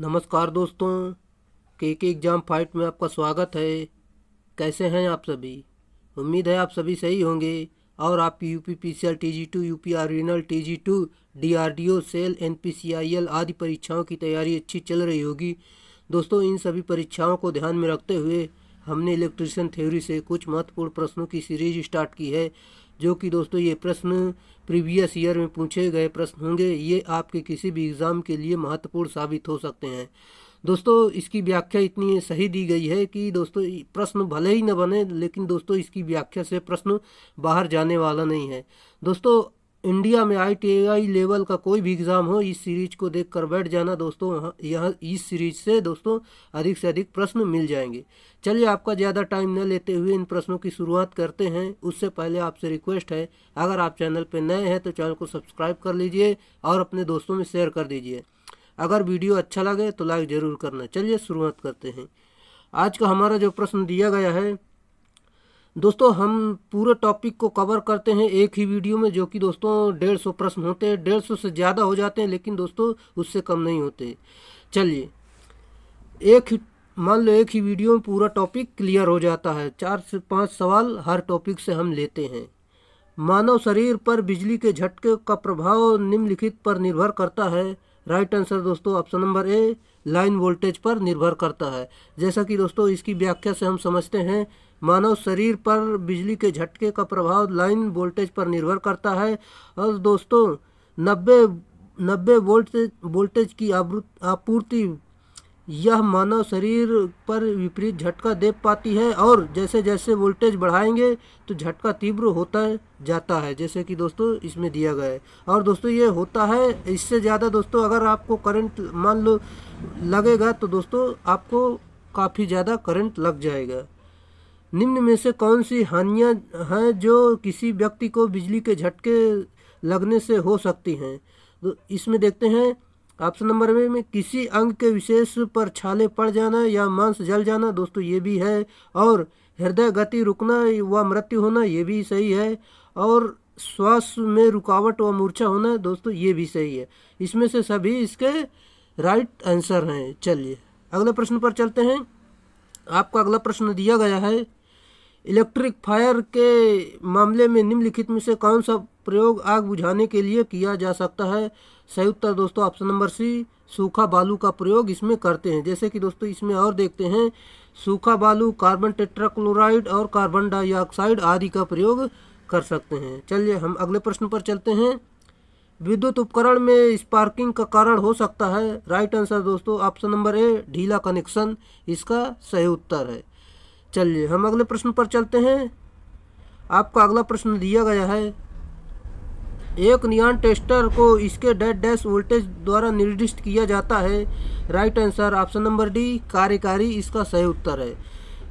नमस्कार दोस्तों के के एग्ज़ाम फाइट में आपका स्वागत है कैसे हैं आप सभी उम्मीद है आप सभी सही होंगे और आप U P P C L T G two U P R रीनल T G two D R D O SAIL N P C I L आदि परीक्षाओं की तैयारी अच्छी चल रही होगी दोस्तों इन सभी परीक्षाओं को ध्यान में रखते हुए हमने इलेक्ट्रिशियन थ्योरी से कुछ महत्वपूर्ण प्रश्नों की सीरीज स्टार्ट की है जो कि दोस्तों ये प्रश्न प्रीवियस ईयर में पूछे गए प्रश्न होंगे ये आपके किसी भी एग्ज़ाम के लिए महत्वपूर्ण साबित हो सकते हैं दोस्तों इसकी व्याख्या इतनी सही दी गई है कि दोस्तों प्रश्न भले ही न बने लेकिन दोस्तों इसकी व्याख्या से प्रश्न बाहर जाने वाला नहीं है दोस्तों इंडिया में आई लेवल का कोई भी एग्ज़ाम हो इस सीरीज को देख कर बैठ जाना दोस्तों यहाँ इस सीरीज से दोस्तों अधिक से अधिक प्रश्न मिल जाएंगे चलिए आपका ज़्यादा टाइम न लेते हुए इन प्रश्नों की शुरुआत करते हैं उससे पहले आपसे रिक्वेस्ट है अगर आप चैनल पर नए हैं तो चैनल को सब्सक्राइब कर लीजिए और अपने दोस्तों में शेयर कर दीजिए अगर वीडियो अच्छा लगे तो लाइक ज़रूर करना चलिए शुरुआत करते हैं आज का हमारा जो प्रश्न दिया गया है दोस्तों हम पूरे टॉपिक को कवर करते हैं एक ही वीडियो में जो कि दोस्तों डेढ़ सौ प्रश्न होते हैं डेढ़ सौ से ज़्यादा हो जाते हैं लेकिन दोस्तों उससे कम नहीं होते चलिए एक ही मान लो एक ही वीडियो में पूरा टॉपिक क्लियर हो जाता है चार से पाँच सवाल हर टॉपिक से हम लेते हैं मानव शरीर पर बिजली के झटके का प्रभाव निम्नलिखित पर निर्भर करता है राइट आंसर दोस्तों option number A line voltage पर निर्भर करता है जैसा कि दोस्तों इसकी व्याख्या से हम समझते हैं मानव शरीर पर बिजली के झटके का प्रभाव लाइन वोल्टेज पर निर्भर करता है और दोस्तों नब्बे नब्बे वोल्ट वोल्टेज की आपूर्ति यह मानव शरीर पर विपरीत झटका दे पाती है और जैसे जैसे वोल्टेज बढ़ाएंगे तो झटका तीव्र होता जाता है जैसे कि दोस्तों इसमें दिया गया है और दोस्तों ये होता है इससे ज़्यादा दोस्तों अगर आपको करंट मान लो लगेगा तो दोस्तों आपको काफ़ी ज़्यादा करंट लग जाएगा निम्न में से कौन सी हानियाँ हैं जो किसी व्यक्ति को बिजली के झटके लगने से हो सकती हैं तो इसमें देखते हैं ऑप्शन नंबर में, में किसी अंग के विशेष पर छाले पड़ जाना या मांस जल जाना दोस्तों ये भी है और हृदय गति रुकना व मृत्यु होना ये भी सही है और श्वास में रुकावट व मूर्छा होना दोस्तों ये भी सही है इसमें से सभी इसके राइट आंसर हैं चलिए अगले प्रश्न पर चलते हैं आपका अगला प्रश्न दिया गया है इलेक्ट्रिक फायर के मामले में निम्नलिखित में से कौन सा प्रयोग आग बुझाने के लिए किया जा सकता है सही उत्तर दोस्तों ऑप्शन नंबर सी सूखा बालू का प्रयोग इसमें करते हैं जैसे कि दोस्तों इसमें और देखते हैं सूखा बालू कार्बन टेट्राक्लोराइड और कार्बन डाइऑक्साइड आदि का प्रयोग कर सकते हैं चलिए हम अगले प्रश्न पर चलते हैं विद्युत उपकरण में स्पार्किंग का कारण हो सकता है राइट आंसर दोस्तों ऑप्शन नंबर ए ढीला कनेक्शन इसका सही उत्तर है चलिए हम अगले प्रश्न पर चलते हैं आपका अगला प्रश्न दिया गया है एक नियॉन टेस्टर को इसके डेड डैश वोल्टेज द्वारा निर्दिष्ट किया जाता है right answer option number D कार्यकारी इसका सही उत्तर है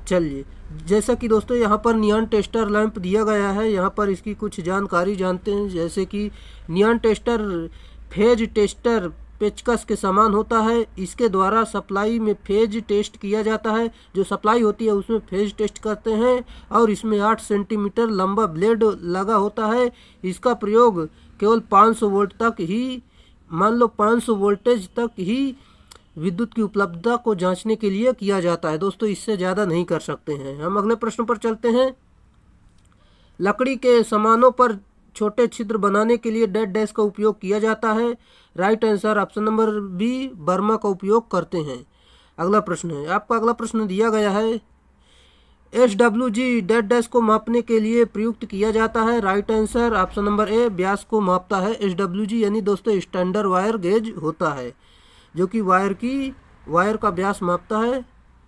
चलिए जैसा कि दोस्तों यहाँ पर नियॉन टेस्टर लैंप दिया गया है यहाँ पर इसकी कुछ जानकारी जानते हैं जैसे कि नियॉन टेस्टर फेज टेस्टर पेचकस के समान होता है इसके द्वारा सप्लाई में फेज टेस्ट किया जाता है जो सप्लाई होती है उसमें फेज टेस्ट करते हैं और इसमें आठ सेंटीमीटर लंबा ब्लेड लगा होता है इसका प्रयोग केवल 500 वोल्ट तक ही मान लो 500 वोल्टेज तक ही विद्युत की उपलब्धता को जांचने के लिए किया जाता है दोस्तों इससे ज़्यादा नहीं कर सकते हैं हम अगले प्रश्न पर चलते हैं लकड़ी के सामानों पर छोटे छिद्र बनाने के लिए डेड डैश का उपयोग किया जाता है right answer option number B बर्मा का उपयोग करते हैं अगला प्रश्न है आपका अगला प्रश्न दिया गया है S W G dead dash को मापने के लिए प्रयुक्त किया जाता है right answer option number A ब्यास को मापता है एस डब्ल्यू जी यानी दोस्तों स्टैंडर्ड वायर गेज होता है जो कि वायर की वायर का ब्यास मापता है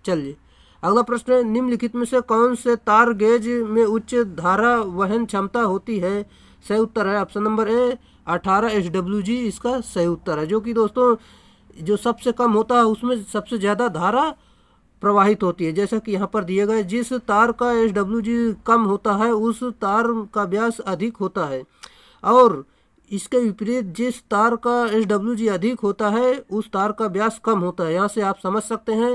चलिए अगला प्रश्न है निम्नलिखित में से कौन से तार गेज में उच्च धारा वहन क्षमता होती है सही उत्तर है ऑप्शन नंबर ए अठारह एच डब्ल्यू जी इसका सही उत्तर है जो कि दोस्तों जो सबसे कम होता है उसमें सबसे ज़्यादा धारा प्रवाहित होती है जैसा कि यहाँ पर दिए गए जिस तार का एच डब्ल्यू जी कम होता है उस तार का व्यास अधिक होता है और इसके विपरीत जिस तार का एच डब्ल्यू जी अधिक होता है उस तार का व्यास कम होता है यहाँ से आप समझ सकते हैं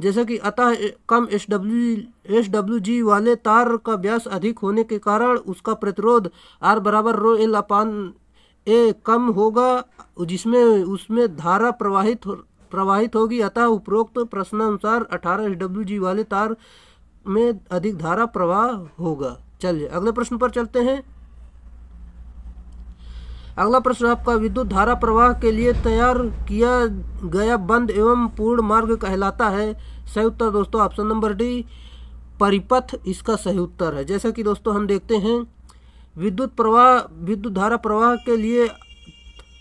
जैसे कि अतः कम H W H W G वाले तार का व्यास अधिक होने के कारण उसका प्रतिरोध आर बराबर रो एल अपान ए कम होगा जिसमें उसमें धारा प्रवाहित हो, प्रवाहित होगी अतः उपरोक्त प्रश्नानुसार अठारह एच डब्ल्यू जी वाले तार में अधिक धारा प्रवाह होगा चलिए अगले प्रश्न पर चलते हैं अगला प्रश्न आपका विद्युत धारा प्रवाह के लिए तैयार किया गया बंद एवं पूर्ण मार्ग कहलाता है सही उत्तर दोस्तों ऑप्शन नंबर डी परिपथ इसका सही उत्तर है जैसा कि दोस्तों हम देखते हैं विद्युत प्रवाह विद्युत धारा प्रवाह के लिए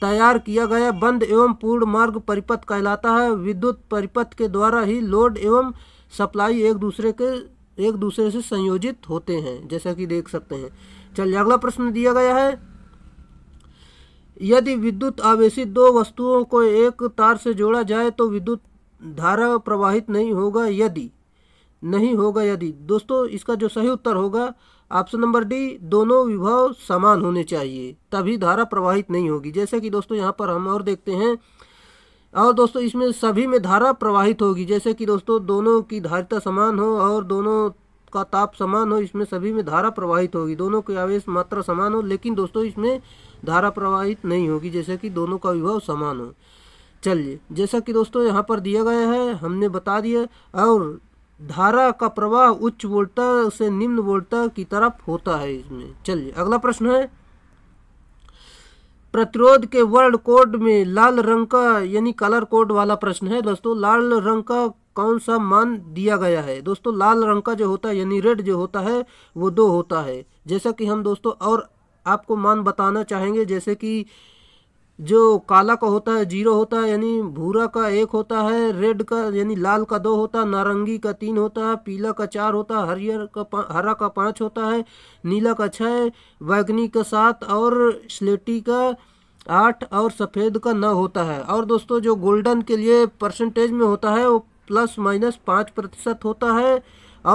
तैयार किया गया बंद एवं पूर्ण मार्ग परिपथ कहलाता है विद्युत परिपथ के द्वारा ही लोड एवं सप्लाई एक दूसरे के एक दूसरे से संयोजित होते हैं जैसा कि देख सकते हैं चलिए अगला प्रश्न दिया गया है यदि विद्युत आवेशित दो वस्तुओं को एक तार से जोड़ा जाए तो विद्युत धारा प्रवाहित नहीं होगा यदि नहीं होगा यदि दोस्तों इसका जो सही उत्तर होगा ऑप्शन नंबर डी दोनों विभव समान होने चाहिए तभी धारा प्रवाहित नहीं होगी जैसा कि दोस्तों यहाँ पर हम और देखते हैं और दोस्तों इसमें सभी में धारा प्रवाहित होगी जैसे कि दोस्तों दोनों की धारिता समान हो और दोनों का ताप समान हो इसमें सभी में धारा प्रवाहित होगी दोनों की आवेश मात्रा समान हो लेकिन दोस्तों इसमें धारा प्रवाहित नहीं होगी जैसे कि दोनों का विभव समान हो चलिए जैसा कि दोस्तों यहाँ पर दिया गया है हमने बता दिया और धारा का प्रवाह उच्च वोल्टा से निम्न वोल्टा की तरफ होता है इसमें चलिए अगला प्रश्न है प्रतिरोध के वर्ल्ड कोड में लाल रंग का यानी कलर कोड वाला प्रश्न है दोस्तों लाल रंग का कौन सा मान दिया गया है दोस्तों लाल रंग का जो होता है यानी रेड जो होता है वो दो होता है जैसा कि हम दोस्तों और आपको मान बताना चाहेंगे जैसे कि जो काला का होता है जीरो होता है यानी भूरा का एक होता है रेड का यानी लाल का दो होता है नारंगी का तीन होता है पीला का चार होता है हरियर का हरा का पाँच होता है नीला का छः बैगनी का सात और स्लेटी का आठ और सफ़ेद का नौ होता है और दोस्तों जो गोल्डन के लिए परसेंटेज में होता है वो प्लस माइनस पाँच प्रतिशत होता है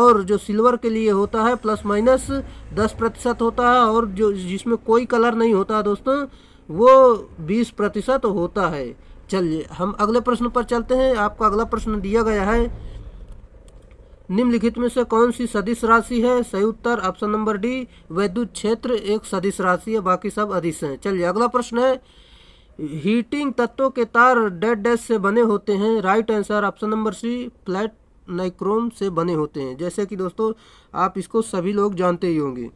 और जो सिल्वर के लिए होता है प्लस माइनस दस प्रतिशत होता है और जो जिसमें कोई कलर नहीं होता है दोस्तों वो बीस प्रतिशत होता है चलिए हम अगले प्रश्न पर चलते हैं आपका अगला प्रश्न दिया गया है निम्नलिखित में से कौन सी सदिश राशि है सही उत्तर ऑप्शन नंबर डी वैद्युत क्षेत्र एक सदिश राशि है बाकी सब अधिश हैं चलिए अगला प्रश्न है हीटिंग तत्वों के तार डेड डेस्ट से बने होते हैं right answer option number C flat nichrome से बने होते हैं जैसे कि दोस्तों आप इसको सभी लोग जानते ही होंगे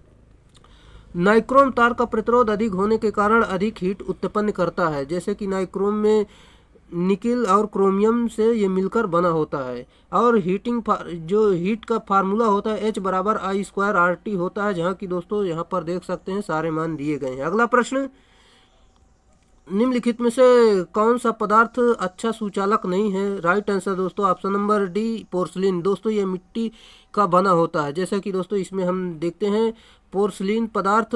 नाइक्रोम तार का प्रतिरोध अधिक होने के कारण अधिक हीट उत्पन्न करता है जैसे कि नाइक्रोम में निकिल और क्रोमियम से ये मिलकर बना होता है और हीटिंग जो हीट का फार्मूला होता है एच बराबर आई स्क्वायर आर टी होता है जहाँ की दोस्तों यहाँ पर देख सकते हैं सारे मान दिए गए हैं अगला प्रश्न निम्नलिखित में से कौन सा पदार्थ अच्छा सुचालक नहीं है राइट आंसर दोस्तों ऑप्शन नंबर डी पोर्सलिन दोस्तों ये मिट्टी का बना होता है जैसा कि दोस्तों इसमें हम देखते हैं पोर्सलिन पदार्थ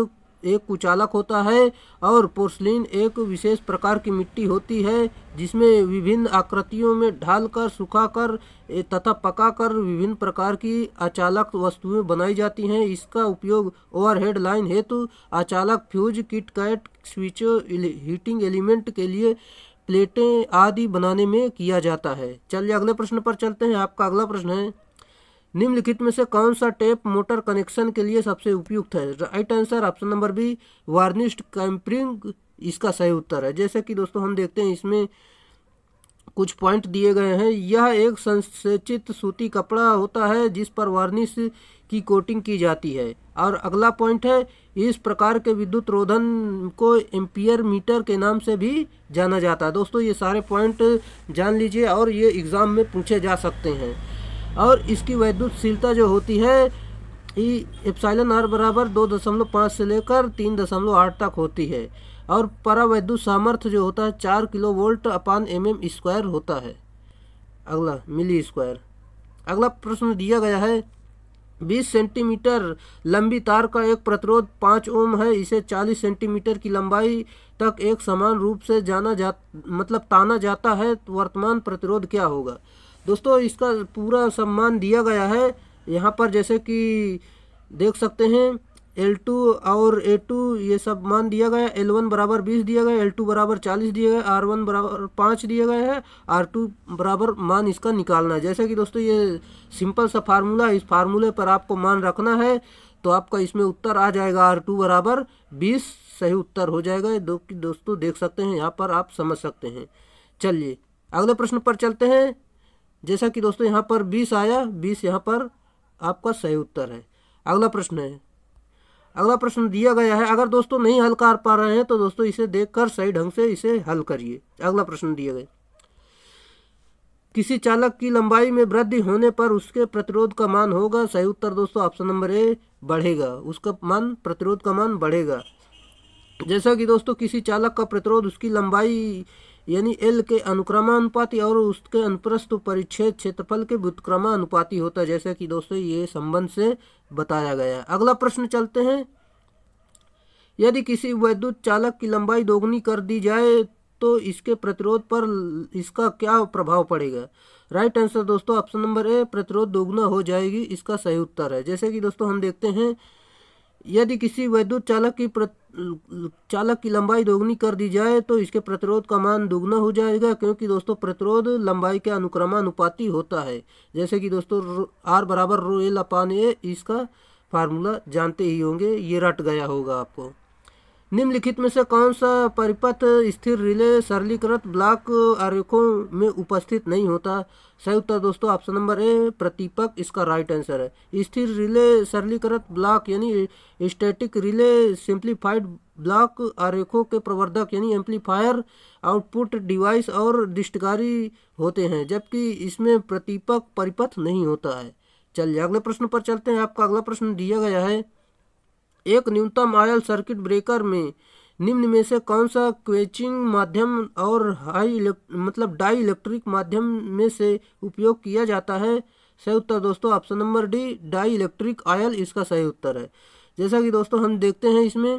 एक कुचालक होता है और पोर्सलिन एक विशेष प्रकार की मिट्टी होती है जिसमें विभिन्न आकृतियों में ढालकर सुखाकर तथा पकाकर विभिन्न प्रकार की अचालक वस्तुएं बनाई जाती हैं इसका उपयोग ओवरहेड लाइन हेतु अचालक fuse kit kat switch heating element के लिए प्लेटें आदि बनाने में किया जाता है चलिए अगले प्रश्न पर चलते हैं आपका अगला प्रश्न है निम्नलिखित में से कौन सा टेप मोटर कनेक्शन के लिए सबसे उपयुक्त है right answer option number B varnished cambric इसका सही उत्तर है जैसे कि दोस्तों हम देखते हैं इसमें कुछ पॉइंट दिए गए हैं यह एक संसेचित सूती कपड़ा होता है जिस पर वार्निश की कोटिंग की जाती है और अगला पॉइंट है इस प्रकार के विद्युत रोधन को एम्पियर मीटर के नाम से भी जाना जाता है दोस्तों ये सारे पॉइंट जान लीजिए और ये एग्ज़ाम में पूछे जा सकते हैं और इसकी वैद्युतशीलता जो होती है ई एप्साइलन आर बराबर दो दशमलव पाँच से लेकर तीन दशमलव आठ तक होती है और परावैद्युत सामर्थ्य जो होता है चार kilo volt upon M M square होता है अगला मिली स्क्वायर अगला प्रश्न दिया गया है बीस सेंटीमीटर लंबी तार का एक प्रतिरोध पाँच ओम है इसे चालीस सेंटीमीटर की लंबाई तक एक समान रूप से जाना जा मतलब ताना जाता है तो वर्तमान प्रतिरोध क्या होगा दोस्तों इसका पूरा सम्मान दिया गया है यहाँ पर जैसे कि देख सकते हैं एल टू और ए टू ये सब मान दिया गया एल वन बराबर बीस दिया गया एल टू बराबर चालीस दिया गया आर वन बराबर पाँच दिया गया है आर टू बराबर मान इसका निकालना है जैसे कि दोस्तों ये सिंपल सा फार्मूला है इस फार्मूले पर आपको मान रखना है तो आपका इसमें उत्तर आ जाएगा आर टू बराबर बीस सही उत्तर हो जाएगा दो दोस्तों देख सकते हैं यहाँ पर आप समझ सकते हैं चलिए अगले प्रश्न पर चलते हैं जैसा कि दोस्तों यहाँ पर बीस आया बीस यहाँ पर आपका सही उत्तर है अगला प्रश्न है अगला प्रश्न दिया गया है अगर दोस्तों नहीं हल कर पा रहे हैं तो दोस्तों इसे देखकर सही ढंग से इसे हल करिए अगला प्रश्न दिया गया किसी चालक की लंबाई में वृद्धि होने पर उसके प्रतिरोध का मान होगा सही उत्तर दोस्तों ऑप्शन नंबर ए बढ़ेगा उसका मान प्रतिरोध का मान बढ़ेगा जैसा कि दोस्तों किसी चालक का प्रतिरोध उसकी लंबाई यानी एल के अनुक्रमानुपाति और उसके अनुप्रस्थ परिच्छेद क्षेत्रफल के व्युत्क्रमानुपाति होता है जैसे कि दोस्तों ये संबंध से बताया गया है अगला प्रश्न चलते हैं यदि किसी वैद्युत चालक की लंबाई दोगुनी कर दी जाए तो इसके प्रतिरोध पर इसका क्या प्रभाव पड़ेगा राइट आंसर दोस्तों ऑप्शन नंबर ए प्रतिरोध दोगुना हो जाएगी इसका सही उत्तर है जैसे कि दोस्तों हम देखते हैं यदि किसी वैद्युत चालक की प्र चालक की लंबाई दोगुनी कर दी जाए तो इसके प्रतिरोध का मान दोगुना हो जाएगा क्योंकि दोस्तों प्रतिरोध लंबाई के अनुक्रमानुपाति होता है जैसे कि दोस्तों आर बराबर रो एल अपान ए इसका फार्मूला जानते ही होंगे ये रट गया होगा आपको निम्नलिखित में से कौन सा परिपथ स्थिर रिले सरलीकृत ब्लॉक आरेखों में उपस्थित नहीं होता सही उत्तर दोस्तों ऑप्शन नंबर ए प्रतिपक इसका राइट आंसर है स्थिर रिले सरलीकृत ब्लॉक यानी स्टैटिक रिले सिंप्लीफाइड ब्लॉक आरेखों के प्रवर्धक यानी एम्पलीफायर आउटपुट डिवाइस और दिष्टकारी होते हैं जबकि इसमें प्रतिपक परिपथ नहीं होता है चलिए अगले प्रश्न पर चलते हैं आपका अगला प्रश्न दिया गया है एक न्यूनतम आयल सर्किट ब्रेकर में निम्न में से कौन सा क्वेचिंग माध्यम और हाई मतलब डाई इलेक्ट्रिक माध्यम में से उपयोग किया जाता है सही उत्तर दोस्तों option number D dielectric oil इसका सही उत्तर है जैसा कि दोस्तों हम देखते हैं इसमें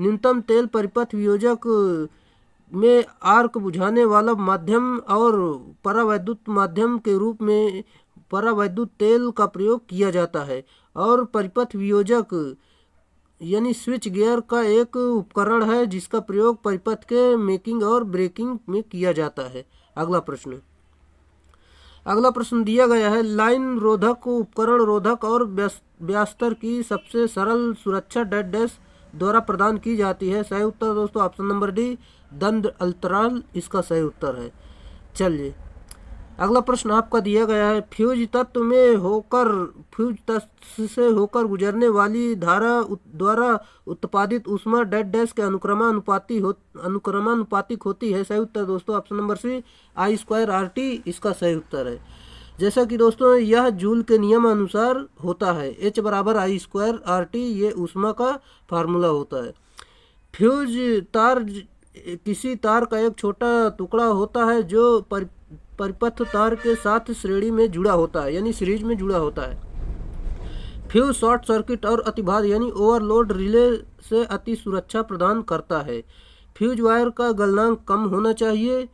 न्यूनतम तेल परिपथ वियोजक में आर्क बुझाने वाला माध्यम और परावैद्युत माध्यम के रूप में परावैद्युत तेल का प्रयोग किया जाता है और परिपथ वियोजक यानी स्विच गियर का एक उपकरण है जिसका प्रयोग परिपथ के मेकिंग और ब्रेकिंग में किया जाता है अगला प्रश्न अगला प्रश्न दिया गया है लाइन रोधक उपकरण रोधक और ब्यास्तर की सबसे सरल सुरक्षा डेड डेस्क द्वारा प्रदान की जाती है सही उत्तर दोस्तों ऑप्शन नंबर डी दंड अल्तराल इसका सही उत्तर है चलिए अगला प्रश्न आपका दिया गया है फ्यूज तत्व में होकर फ्यूज तत्व से होकर गुजरने वाली धारा उत, द्वारा उत्पादित उष्मा डेड डैश के अनुक्रमानुपाति हो अनुक्रमानुपातिक होती है सही उत्तर दोस्तों option number C I square R T इसका सही उत्तर है जैसा कि दोस्तों यह जूल के नियम अनुसार होता है एच बराबर आई स्क्वायर आर टी ये उष्मा का फार्मूला होता है फ्यूज तार किसी तार का एक छोटा टुकड़ा होता है जो पर परिपथ तार के साथ श्रेणी में जुड़ा होता है यानी सीरीज में जुड़ा होता है फ्यू शॉर्ट सर्किट और अतिभार यानी ओवरलोड रिले से अति सुरक्षा प्रदान करता है फ्यूज वायर का गलनांक कम होना चाहिए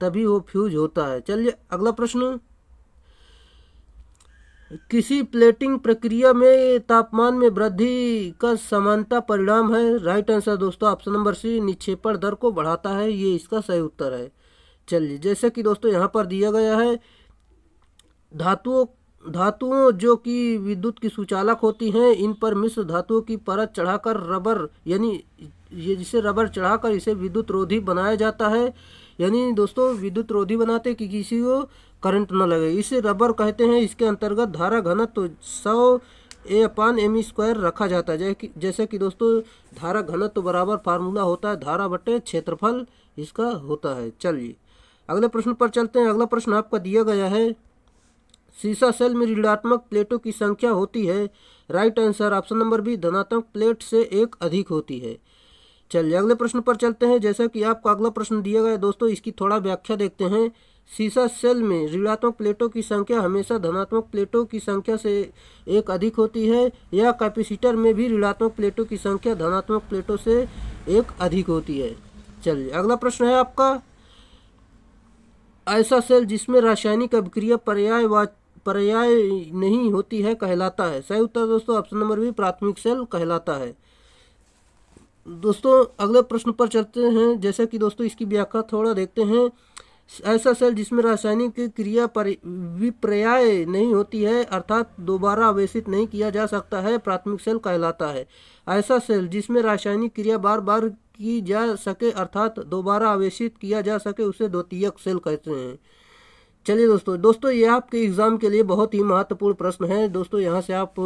तभी वो फ्यूज होता है चलिए अगला प्रश्न किसी प्लेटिंग प्रक्रिया में तापमान में वृद्धि का समानता परिणाम है राइट आंसर दोस्तों ऑप्शन नंबर सी निक्षेपण दर को बढ़ाता है ये इसका सही उत्तर है चलिए जैसे कि दोस्तों यहाँ पर दिया गया है धातुओं धातुओं जो कि विद्युत की सुचालक होती हैं इन पर मिश्र धातुओं की परत चढ़ाकर रबर यानी ये जिसे रबर चढ़ाकर इसे विद्युत रोधी बनाया जाता है यानी दोस्तों विद्युत रोधी बनाते कि किसी को करंट न लगे इसे रबर कहते हैं इसके अंतर्गत धारा घनत्व सौ ए अपान एम स्क्वायर रखा जाता है जैसे कि दोस्तों धारा घनत्व बराबर फार्मूला होता है धारा बटे क्षेत्रफल इसका होता है चलिए अगले प्रश्न पर चलते हैं अगला प्रश्न आपका दिया गया है सीसा सेल में ऋणात्मक प्लेटों की संख्या होती है right answer option number B धनात्मक प्लेट से एक अधिक होती है चलिए अगले प्रश्न पर चलते हैं जैसा कि आपको अगला प्रश्न दिया गया दोस्तों इसकी थोड़ा व्याख्या देखते हैं सीसा सेल में ऋणात्मक प्लेटों की संख्या हमेशा धनात्मक प्लेटों की संख्या से एक अधिक होती है या कैपेसिटर में भी ऋणात्मक प्लेटों की संख्या धनात्मक प्लेटों से एक अधिक होती है चलिए अगला प्रश्न है आपका ऐसा सेल जिसमें रासायनिक अभिक्रिया पर्याय व पर्याय नहीं होती है कहलाता है सही उत्तर दोस्तों ऑप्शन नंबर बी प्राथमिक सेल कहलाता है दोस्तों अगले प्रश्न पर चलते हैं जैसा कि दोस्तों इसकी व्याख्या थोड़ा देखते हैं ऐसा सेल जिसमें रासायनिक क्रिया पर विपर्याय नहीं होती है अर्थात दोबारा आवेशित नहीं किया जा सकता है प्राथमिक सेल कहलाता है ऐसा सेल जिसमें रासायनिक क्रिया बार बार की जा सके अर्थात दोबारा आवेशित किया जा सके उसे द्वितीयक सेल कहते हैं चलिए दोस्तों दोस्तों ये आपके एग्ज़ाम के लिए बहुत ही महत्वपूर्ण प्रश्न है दोस्तों यहाँ से आप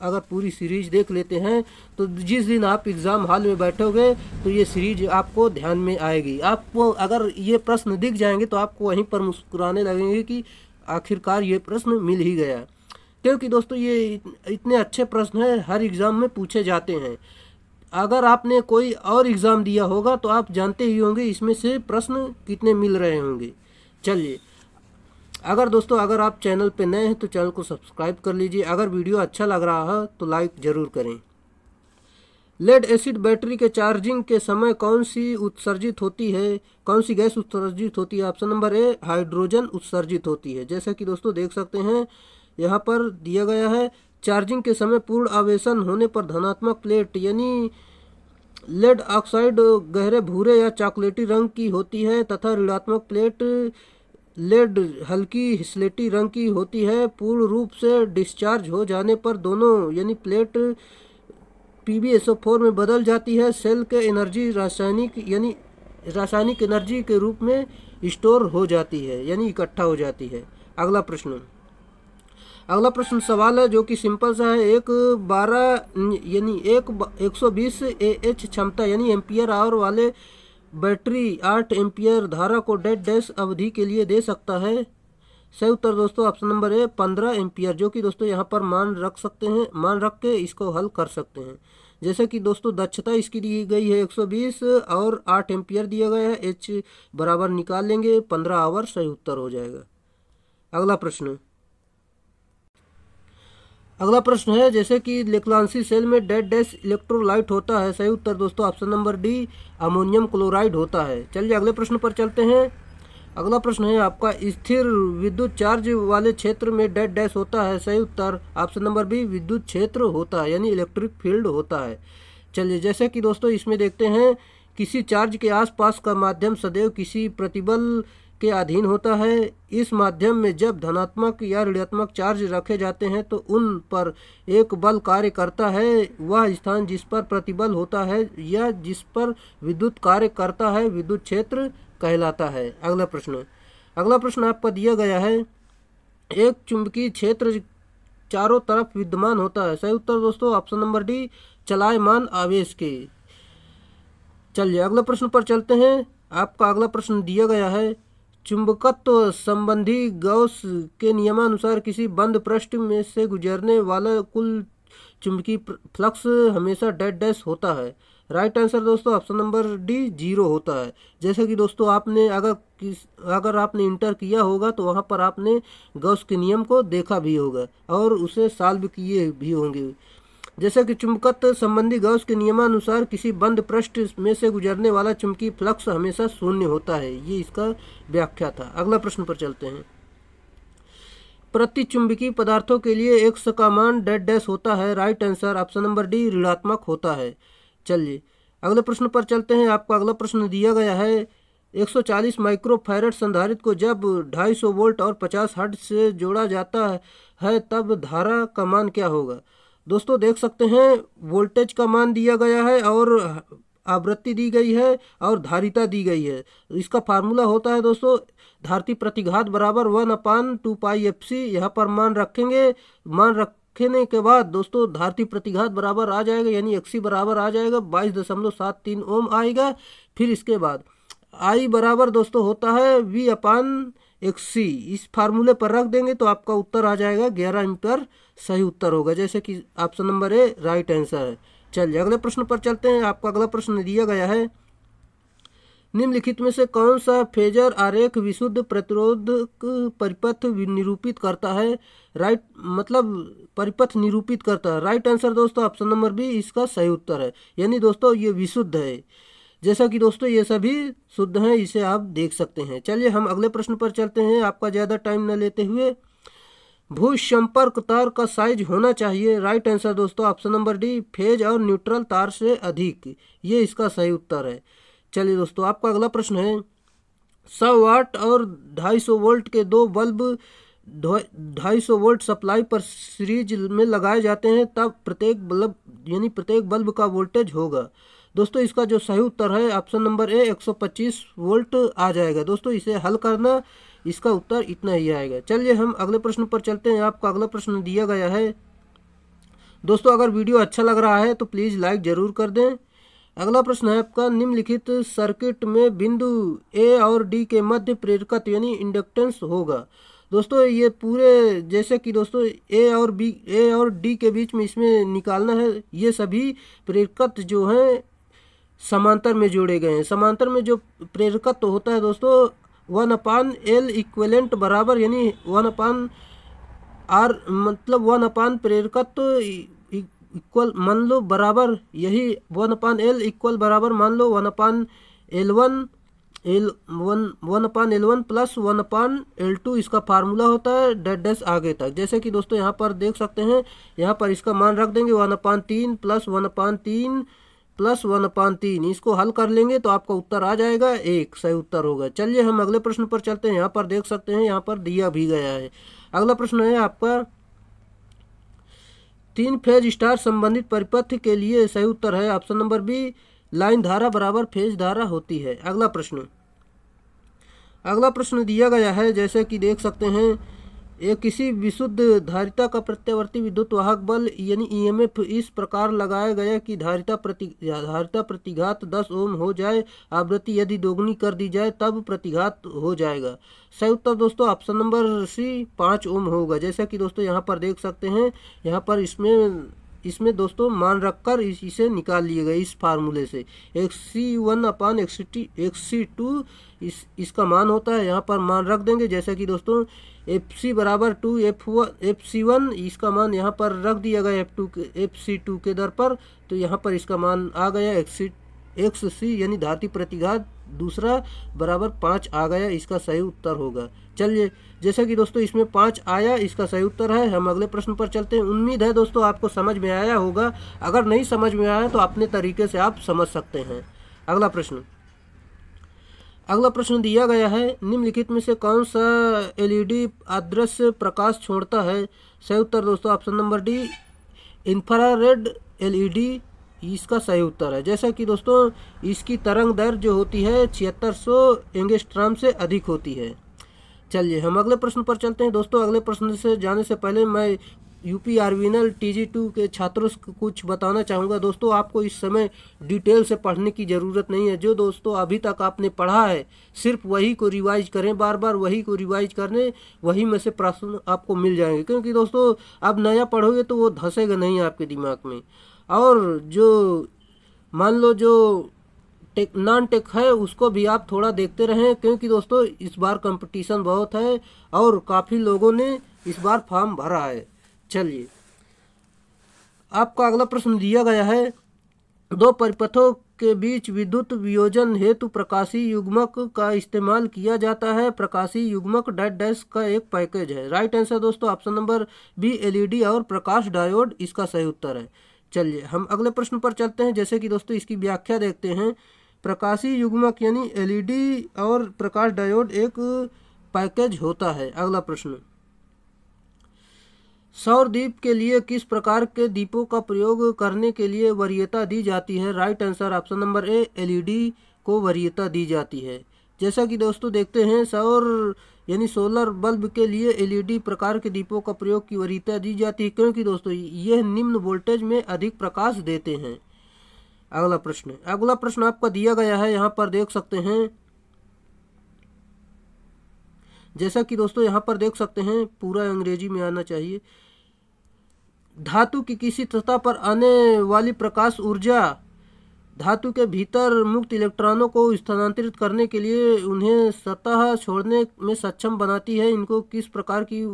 अगर पूरी सीरीज देख लेते हैं तो जिस दिन आप एग्ज़ाम हॉल में बैठोगे तो ये सीरीज आपको ध्यान में आएगी आपको अगर ये प्रश्न दिख जाएंगे तो आपको वहीं पर मुस्कुराने लगेंगे कि आखिरकार ये प्रश्न मिल ही गया क्योंकि दोस्तों ये इतने अच्छे प्रश्न हैं हर एग्ज़ाम में पूछे जाते हैं अगर आपने कोई और एग्ज़ाम दिया होगा तो आप जानते ही होंगे इसमें से प्रश्न कितने मिल रहे होंगे चलिए अगर दोस्तों अगर आप चैनल पर नए हैं तो चैनल को सब्सक्राइब कर लीजिए अगर वीडियो अच्छा लग रहा है तो लाइक ज़रूर करें लेड एसिड बैटरी के चार्जिंग के समय कौन सी उत्सर्जित होती है कौन सी गैस उत्सर्जित होती है ऑप्शन नंबर ए हाइड्रोजन उत्सर्जित होती है जैसा कि दोस्तों देख सकते हैं यहाँ पर दिया गया है चार्जिंग के समय पूर्ण आवेशन होने पर धनात्मक प्लेट यानी लेड ऑक्साइड गहरे भूरे या चॉकलेटी रंग की होती है तथा ऋणात्मक प्लेट लेड हल्की स्लेटी रंग की होती है पूर्ण रूप से डिस्चार्ज हो जाने पर दोनों यानी plate P B S O four में बदल जाती है सेल के एनर्जी रासायनिक यानी रासायनिक एनर्जी के रूप में स्टोर हो जाती है यानी इकट्ठा हो जाती है अगला प्रश्न अगला प्रश्न सवाल है जो कि सिंपल सा है एक बारह यानी एक एक सौ बीस ए एच क्षमता यानी एम्पियर आवर वाले बैटरी आठ एम्पियर धारा को डेड डैश अवधि के लिए दे सकता है सही उत्तर दोस्तों ऑप्शन नंबर ए पंद्रह एम्पियर जो कि दोस्तों यहाँ पर मान रख सकते हैं मान रख के इसको हल कर सकते हैं जैसे कि दोस्तों दक्षता इसकी दी गई है 120 और 8 एम्पियर दिया गया है एच बराबर निकाल लेंगे 15 आवर सही उत्तर हो जाएगा अगला प्रश्न अगला प्रश्न है जैसे कि लेकलांसी सेल में डेड डैश इलेक्ट्रोलाइट होता है सही उत्तर दोस्तों option number D ammonium chloride होता है चलिए अगले प्रश्न पर चलते हैं अगला प्रश्न है आपका स्थिर विद्युत चार्ज वाले क्षेत्र में डेड डैश होता है सही उत्तर ऑप्शन नंबर बी विद्युत क्षेत्र होता है यानी इलेक्ट्रिक फील्ड होता है चलिए जैसे कि दोस्तों इसमें देखते हैं किसी चार्ज के आसपास का माध्यम सदैव किसी प्रतिबल के अधीन होता है इस माध्यम में जब धनात्मक या ऋणात्मक चार्ज रखे जाते हैं तो उन पर एक बल कार्य करता है वह स्थान जिस पर प्रतिबल होता है या जिस पर विद्युत कार्य करता है विद्युत क्षेत्र कहलाता है अगला प्रश्न अगला प्रश्न आपका दिया गया है एक चुंबकीय क्षेत्र चारों तरफ विद्यमान होता है सही उत्तर दोस्तों ऑप्शन नंबर डी चलायमान आवेश के चलिए अगला प्रश्न पर चलते हैं आपका अगला प्रश्न दिया गया है चुंबकत्व संबंधी गौस के नियमानुसार किसी बंद पृष्ठ में से गुजरने वाला कुल चुंबकीय फ्लक्स हमेशा डेड डैश होता है राइट आंसर दोस्तों ऑप्शन नंबर डी जीरो होता है जैसे कि दोस्तों आपने अगर किस अगर आपने इंटर किया होगा तो वहाँ पर आपने गौस के नियम को देखा भी होगा और उसे साल्व किए भी होंगे जैसे कि चुंबकत्व संबंधी गौस के नियमानुसार किसी बंद पृष्ठ में से गुजरने वाला चुंबकीय फ्लक्स हमेशा शून्य होता है ये इसका व्याख्या था अगला प्रश्न पर चलते हैं प्रतिचुंबकीय पदार्थों के लिए एक्स का मान डेड डैश होता है right answer option number D ऋणात्मक होता है चलिए अगले प्रश्न पर चलते हैं आपको अगला प्रश्न दिया गया है 140 फैरड संधारित को जब 250 वोल्ट और 50 हर्ट्ज से जोड़ा जाता है तब धारा का मान क्या होगा दोस्तों देख सकते हैं वोल्टेज का मान दिया गया है और आवृत्ति दी गई है और धारिता दी गई है इसका फार्मूला होता है दोस्तों धारती प्रतिघात बराबर one upon two pi F C यहाँ पर मान रखेंगे मान रखने के बाद दोस्तों धारती प्रतिघात बराबर आ जाएगा यानी एक्सी बराबर आ जाएगा बाईस दशमलव सात तीन ओम आएगा फिर इसके बाद आई बराबर दोस्तों होता है वी अपान एक्सी इस फार्मूले पर रख देंगे तो आपका उत्तर आ जाएगा ग्यारह एम्पियर सही उत्तर होगा जैसे कि option number A right answer है चलिए अगले प्रश्न पर चलते हैं आपका अगला प्रश्न दिया गया है निम्नलिखित में से कौन सा फेजर आरेख विशुद्ध प्रतिरोधक परिपथ निरूपित करता है राइट मतलब परिपथ निरूपित करता है राइट आंसर दोस्तों ऑप्शन नंबर बी इसका सही उत्तर है यानी दोस्तों ये विशुद्ध है जैसा कि दोस्तों ये सभी शुद्ध हैं इसे आप देख सकते हैं चलिए हम अगले प्रश्न पर चलते हैं आपका ज़्यादा टाइम न लेते हुए भू संपर्क तार का साइज होना चाहिए राइट आंसर दोस्तों ऑप्शन नंबर डी फेज और न्यूट्रल तार से अधिक ये इसका सही उत्तर है चलिए दोस्तों आपका अगला प्रश्न है सौ वाट और ढाई सौ वोल्ट के दो बल्ब ढाई सौ वोल्ट सप्लाई पर सीरीज में लगाए जाते हैं तब प्रत्येक बल्ब यानी प्रत्येक बल्ब का वोल्टेज होगा दोस्तों इसका जो सही उत्तर है ऑप्शन नंबर ए 125 वोल्ट आ जाएगा दोस्तों इसे हल करना इसका उत्तर इतना ही आएगा चलिए हम अगले प्रश्न पर चलते हैं आपका अगला प्रश्न दिया गया है दोस्तों अगर वीडियो अच्छा लग रहा है तो प्लीज़ लाइक ज़रूर कर दें अगला प्रश्न है आपका निम्नलिखित सर्किट में बिंदु ए और डी के मध्य प्रेरकत्व यानी इंडक्टेंस होगा दोस्तों ये पूरे जैसे कि दोस्तों ए और बी ए और डी के बीच में इसमें निकालना है ये सभी प्रेरकत्व जो हैं समांतर में जोड़े गए हैं समांतर में जो प्रेरकत्व होता है दोस्तों वन अपान एल इक्वेलेंट बराबर यानी वन अपान आर मतलब वन अपान प्रेरकत्व इक्वल मान लो बराबर यही वन अपान एल इक्वल बराबर मान लो one upon L one L one one upon L one plus one upon L two इसका फार्मूला होता है डेड डैश आगे तक जैसे कि दोस्तों यहाँ पर देख सकते हैं यहाँ पर इसका मान रख देंगे वन अपान तीन प्लस वन अपान तीन प्लस वन अपान तीन इसको हल कर लेंगे तो आपका उत्तर आ जाएगा एक सही उत्तर होगा चलिए हम अगले प्रश्न पर चलते हैं यहाँ पर देख सकते हैं यहाँ पर दिया भी गया है अगला प्रश्न है आपका तीन फेज स्टार संबंधित परिपथ के लिए सही उत्तर है ऑप्शन नंबर बी लाइन धारा बराबर फेज धारा होती है अगला प्रश्न अगला प्रश्न दिया गया है जैसे कि देख सकते हैं ये किसी विशुद्ध धारिता का प्रत्यावर्ती विद्युत वाहक बल यानी ईएमएफ e इस प्रकार लगाया गया कि धारिता प्रति धारिता प्रतिघात 10 ओम हो जाए आवृत्ति यदि दोगुनी कर दी जाए तब प्रतिघात हो जाएगा सही उत्तर दोस्तों ऑप्शन नंबर सी पाँच ओम होगा जैसा कि दोस्तों यहाँ पर देख सकते हैं यहाँ पर इसमें इसमें दोस्तों मान रखकर इस, इसे निकाल लिए गए इस फार्मूले से X C one upon X T X C two इस इसका मान होता है यहाँ पर मान रख देंगे जैसे कि दोस्तों एफ सी बराबर two F one F C one इसका मान यहाँ पर रख दिया गया एफ टू के एफ सी टू के दर पर तो यहाँ पर इसका मान आ गया एक्स एक्स सी यानी धाती प्रतिघात दूसरा बराबर पाँच आ गया इसका सही उत्तर होगा चलिए जैसा कि दोस्तों इसमें पाँच आया इसका सही उत्तर है हम अगले प्रश्न पर चलते हैं उम्मीद है दोस्तों आपको समझ में आया होगा अगर नहीं समझ में आया तो अपने तरीके से आप समझ सकते हैं अगला प्रश्न अगला प्रश्न दिया गया है निम्नलिखित में से कौन सा एलईडी e आदृश्य प्रकाश छोड़ता है सही उत्तर दोस्तों option number D infrared LED इसका सही उत्तर है जैसा कि दोस्तों इसकी तरंग दर जो होती है छिहत्तर सौ एंगेस्ट्राम से अधिक होती है चलिए हम अगले प्रश्न पर चलते हैं दोस्तों अगले प्रश्न से जाने से पहले मैं यूपी आर्विनल टू के छात्रों को कुछ बताना चाहूँगा दोस्तों आपको इस समय डिटेल से पढ़ने की ज़रूरत नहीं है जो दोस्तों अभी तक आपने पढ़ा है सिर्फ वही को रिवाइज करें बार बार वही को रिवाइज करने वही में से प्रश्न आपको मिल जाएंगे क्योंकि दोस्तों अब नया पढ़ोगे तो वो धंसेगा नहीं आपके दिमाग में और जो मान लो जो टेक नॉन टेक है उसको भी आप थोड़ा देखते रहें क्योंकि दोस्तों इस बार कंपटीशन बहुत है और काफ़ी लोगों ने इस बार फॉर्म भरा है चलिए आपका अगला प्रश्न दिया गया है दो परिपथों के बीच विद्युत वियोजन हेतु प्रकाशी युग्मक का इस्तेमाल किया जाता है प्रकाशी युग्मक डेट डैश का एक पैकेज है राइट आंसर दोस्तों ऑप्शन नंबर बी एलईडी और प्रकाश डायोड इसका सही उत्तर है चलिए हम अगले प्रश्न पर चलते हैं जैसे कि दोस्तों इसकी व्याख्या देखते हैं प्रकाशी युग्मक यानी एलईडी और प्रकाश डायोड एक पैकेज होता है अगला प्रश्न सौर दीप के लिए किस प्रकार के दीपों का प्रयोग करने के लिए वरीयता दी जाती है right answer option number A LED को वरीयता दी जाती है जैसा कि दोस्तों देखते हैं सौर यानी सोलर बल्ब के लिए एलईडी e प्रकार के दीपों का प्रयोग की वरीयता दी जाती है क्योंकि दोस्तों यह निम्न वोल्टेज में अधिक प्रकाश देते हैं अगला प्रश्न अगला प्रश्न आपका दिया गया है यहाँ पर देख सकते हैं जैसा कि दोस्तों यहाँ पर देख सकते हैं पूरा अंग्रेजी में आना चाहिए धातु की किसी सतह पर आने वाली प्रकाश ऊर्जा धातु के भीतर मुक्त इलेक्ट्रॉनों को स्थानांतरित करने के लिए उन्हें सतह छोड़ने में सक्षम बनाती है इनको किस प्रकार की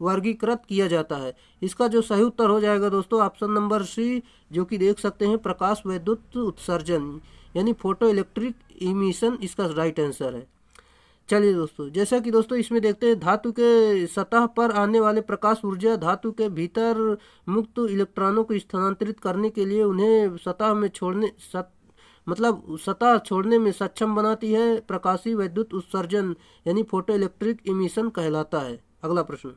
वर्गीकृत किया जाता है इसका जो सही उत्तर हो जाएगा दोस्तों ऑप्शन नंबर सी जो कि देख सकते हैं प्रकाश वैद्युत उत्सर्जन यानी फोटो इलेक्ट्रिक इमिशन इसका राइट आंसर है चलिए दोस्तों जैसा कि दोस्तों इसमें देखते हैं धातु के सतह पर आने वाले प्रकाश ऊर्जा धातु के भीतर मुक्त इलेक्ट्रॉनों को स्थानांतरित करने के लिए उन्हें सतह में छोड़ने सत, मतलब सतह छोड़ने में सक्षम बनाती है प्रकाशी वैद्युत उत्सर्जन यानी फोटो इलेक्ट्रिक इमिशन कहलाता है अगला प्रश्न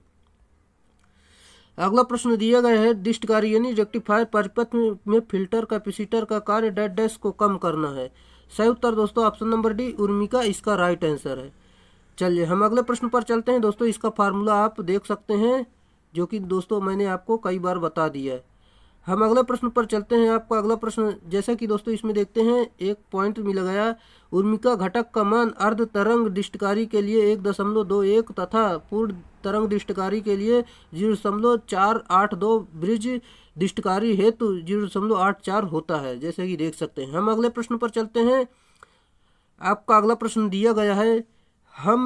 अगला प्रश्न दिया गया है डिस्ट यानी रेक्टिफायर परिपथ में फिल्टर कैपेसिटर का, का कार्य डेड डेस्क को कम करना है सही उत्तर दोस्तों ऑप्शन नंबर डी उर्मिका इसका राइट आंसर है चलिए हम अगले प्रश्न पर चलते हैं दोस्तों इसका फार्मूला आप देख सकते हैं जो कि दोस्तों मैंने आपको कई बार बता दिया है हम अगले प्रश्न पर चलते हैं आपका अगला प्रश्न जैसा कि दोस्तों इसमें देखते हैं एक पॉइंट मिल गया उर्मिका घटक का मान अर्ध तरंग दृष्टकारी के लिए एक दशमलव दो एक तथा पूर्ण तरंग दृष्टकारी के लिए जीरो दशमलव चार आठ दो ब्रिज दृष्टकारी हेतु जीरो दशमलव आठ चार होता है जैसे कि देख सकते हैं हम अगले प्रश्न पर चलते हैं आपका अगला प्रश्न दिया गया है हम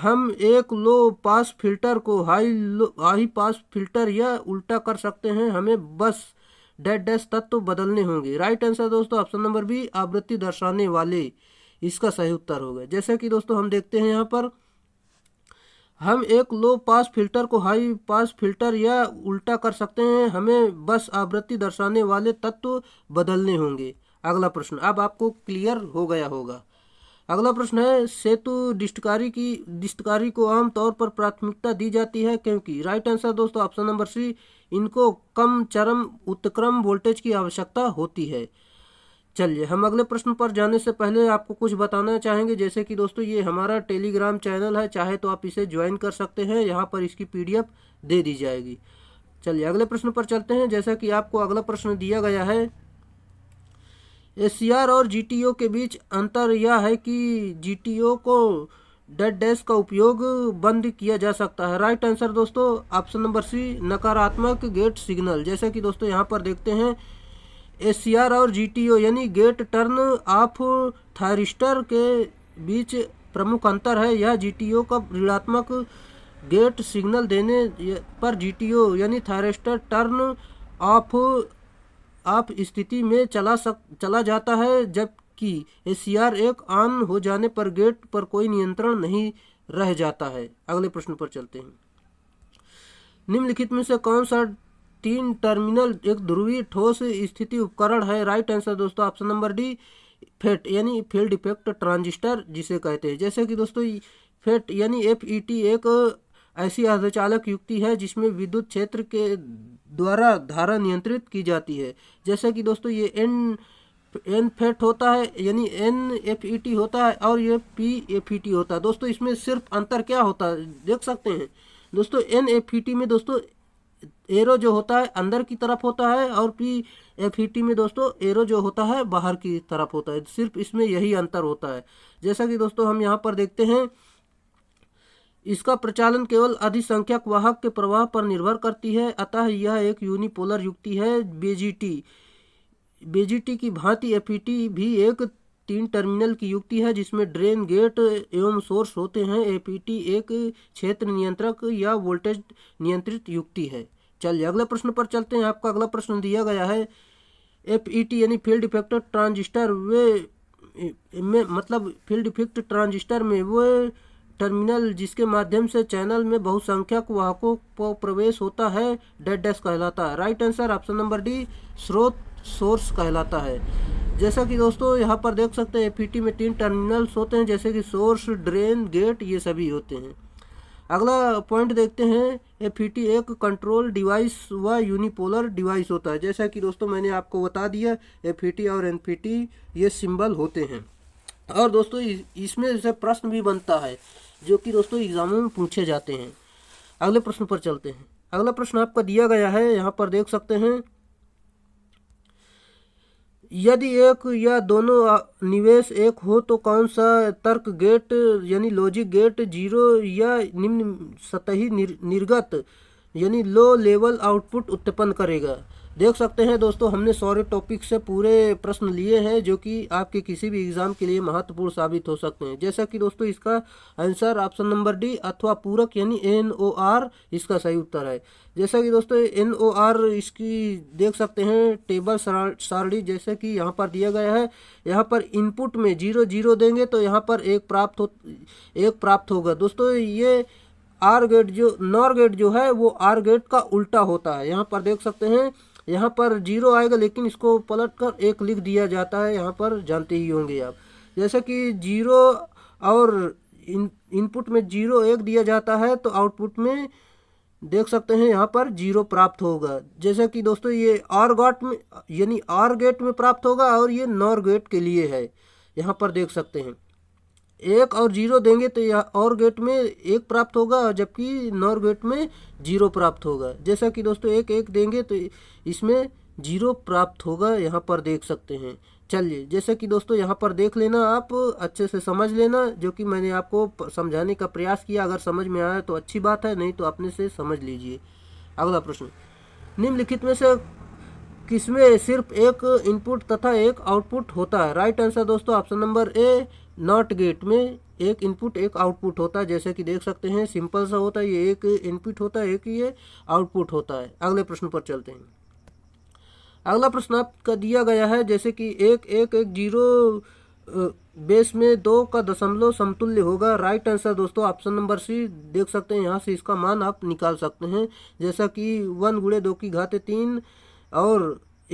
हम एक लो पास फिल्टर को high low high pass filter या उल्टा कर सकते हैं हमें बस डेड डैश तत्व तो बदलने होंगे राइट आंसर दोस्तों ऑप्शन नंबर बी आवृत्ति दर्शाने वाले इसका सही उत्तर होगा जैसे कि दोस्तों हम देखते हैं यहाँ पर हम एक लो पास फिल्टर को हाई पास फिल्टर या उल्टा कर सकते हैं हमें बस आवृत्ति दर्शाने वाले तत्व बदलने होंगे अगला प्रश्न अब आपको क्लियर हो गया होगा अगला प्रश्न है सेतु दिष्टकारी की दिष्टकारी को आमतौर पर प्राथमिकता दी जाती है क्योंकि राइट आंसर दोस्तों ऑप्शन नंबर सी इनको कम चरम उत्क्रम वोल्टेज की आवश्यकता होती है चलिए हम अगले प्रश्न पर जाने से पहले आपको कुछ बताना चाहेंगे जैसे कि दोस्तों ये हमारा टेलीग्राम चैनल है चाहे तो आप इसे ज्वाइन कर सकते हैं यहाँ पर इसकी पी दे दी जाएगी चलिए अगले प्रश्न पर चलते हैं जैसा कि आपको अगला प्रश्न दिया गया है एस और जी के बीच अंतर यह है कि जी को डेड डेस्क का उपयोग बंद किया जा सकता है राइट आंसर दोस्तों ऑप्शन नंबर सी नकारात्मक गेट सिग्नल जैसा कि दोस्तों यहाँ पर देखते हैं एस और जी यानी गेट टर्न ऑफ थायरिस्टर के बीच प्रमुख अंतर है यह जी का ऋणात्मक गेट सिग्नल देने पर जी यानी थायरिस्टर टर्न ऑफ आप स्थिति में चला सक चला जाता है जबकि सी आर एक ऑन हो जाने पर गेट पर कोई नियंत्रण नहीं रह जाता है अगले प्रश्न पर चलते हैं निम्नलिखित में से कौन सा तीन टर्मिनल एक ध्रुवीय ठोस स्थिति उपकरण है राइट आंसर दोस्तों ऑप्शन नंबर डी फेट यानी फील्ड इफेक्ट ट्रांजिस्टर जिसे कहते हैं जैसे कि दोस्तों फेट e यानी एफ ई टी एक ऐसी अर्धचालक युक्ति है जिसमें विद्युत क्षेत्र के द्वारा धारा नियंत्रित की जाती है जैसे कि दोस्तों ये एन एन फेट होता है यानी एन एफ ई टी होता है और ये पी एफ ई टी होता है दोस्तों इसमें सिर्फ अंतर क्या होता है देख सकते हैं दोस्तों एन एफ ई टी में दोस्तों एरो जो होता है अंदर की तरफ होता है और पी एफ ई टी में दोस्तों एरो जो होता है बाहर की तरफ होता है सिर्फ इसमें यही अंतर होता है जैसा कि दोस्तों हम यहाँ पर देखते हैं इसका प्रचालन केवल अधिसंख्यक वाहक के प्रवाह पर निर्भर करती है अतः यह एक यूनिपोलर युक्ति है बेजीटी बेजीटी की भांति एपीटी e भी एक तीन टर्मिनल की युक्ति है जिसमें ड्रेन गेट एवं सोर्स होते हैं एपीटी e एक क्षेत्र नियंत्रक या वोल्टेज नियंत्रित युक्ति है चलिए अगले प्रश्न पर चलते हैं आपका अगला प्रश्न दिया गया है एफ e यानी फील्ड इफेक्टर ट्रांजिस्टर वे में मतलब फील्ड इफेक्ट ट्रांजिस्टर में वे टर्मिनल जिसके माध्यम से चैनल में बहुसंख्यक वाहकों को प्रवेश होता है डेड डेस्क कहलाता है right answer option number D स्रोत सोर्स कहलाता है जैसा कि दोस्तों यहाँ पर देख सकते हैं एफ में तीन टर्मिनल्स होते हैं जैसे कि सोर्स ड्रेन गेट ये सभी होते हैं अगला पॉइंट देखते हैं एफ एक कंट्रोल डिवाइस व यूनिपोलर डिवाइस होता है जैसा कि दोस्तों मैंने आपको बता दिया एफ और एन ये सिंबल होते हैं और दोस्तों इसमें से प्रश्न भी बनता है जो कि दोस्तों एग्जामों में पूछे जाते हैं अगले प्रश्न पर चलते हैं अगला प्रश्न आपका दिया गया है यहाँ पर देख सकते हैं यदि एक या दोनों निवेश एक हो तो कौन सा तर्क गेट यानी लॉजिक गेट जीरो या निम्न सतही निर, निर्गत यानी लो लेवल आउटपुट उत्पन्न करेगा देख सकते हैं दोस्तों हमने सारे टॉपिक से पूरे प्रश्न लिए हैं जो कि आपके किसी भी एग्ज़ाम के लिए महत्वपूर्ण साबित हो सकते हैं जैसा कि दोस्तों इसका आंसर ऑप्शन नंबर डी अथवा पूरक यानी एन ओ आर इसका सही उत्तर है जैसा कि दोस्तों एन ओ आर इसकी देख सकते हैं टेबल सारणी जैसे कि यहाँ पर दिया गया है यहाँ पर इनपुट में जीरो जीरो देंगे तो यहाँ पर एक प्राप्त हो एक प्राप्त होगा दोस्तों ये आर गेट जो नॉर गेट जो है वो आर गेट का उल्टा होता है यहाँ पर देख सकते हैं यहाँ पर जीरो आएगा लेकिन इसको पलट कर एक लिख दिया जाता है यहाँ पर जानते ही होंगे आप जैसे कि जीरो और इन इनपुट में जीरो एक दिया जाता है तो आउटपुट में देख सकते हैं यहाँ पर जीरो प्राप्त होगा जैसे कि दोस्तों ये आर गॉट में यानी आर गेट में प्राप्त होगा और ये नॉर गेट के लिए है यहाँ पर देख सकते हैं एक और जीरो देंगे तो यह और गेट में एक प्राप्त होगा जबकि नॉर गेट में जीरो प्राप्त होगा जैसा कि दोस्तों एक एक देंगे तो इसमें जीरो प्राप्त होगा यहाँ पर देख सकते हैं चलिए जैसे कि दोस्तों यहाँ पर देख लेना आप अच्छे से समझ लेना जो कि मैंने आपको समझाने का प्रयास किया अगर समझ में आया तो अच्छी बात है नहीं तो अपने से समझ लीजिए अगला प्रश्न निम्नलिखित में से किसमें सिर्फ एक इनपुट तथा एक आउटपुट होता है राइट आंसर दोस्तों option number A not gate में एक इनपुट एक आउटपुट होता है जैसे कि देख सकते हैं सिंपल सा होता है ये एक इनपुट होता है एक ये आउटपुट होता है अगले प्रश्न पर चलते हैं अगला प्रश्न आपका दिया गया है जैसे कि एक एक एक जीरो बेस में दो का दशमलव समतुल्य होगा राइट आंसर दोस्तों ऑप्शन नंबर सी देख सकते हैं यहाँ से इसका मान आप निकाल सकते हैं जैसा कि वन गुड़े दो की घाते तीन और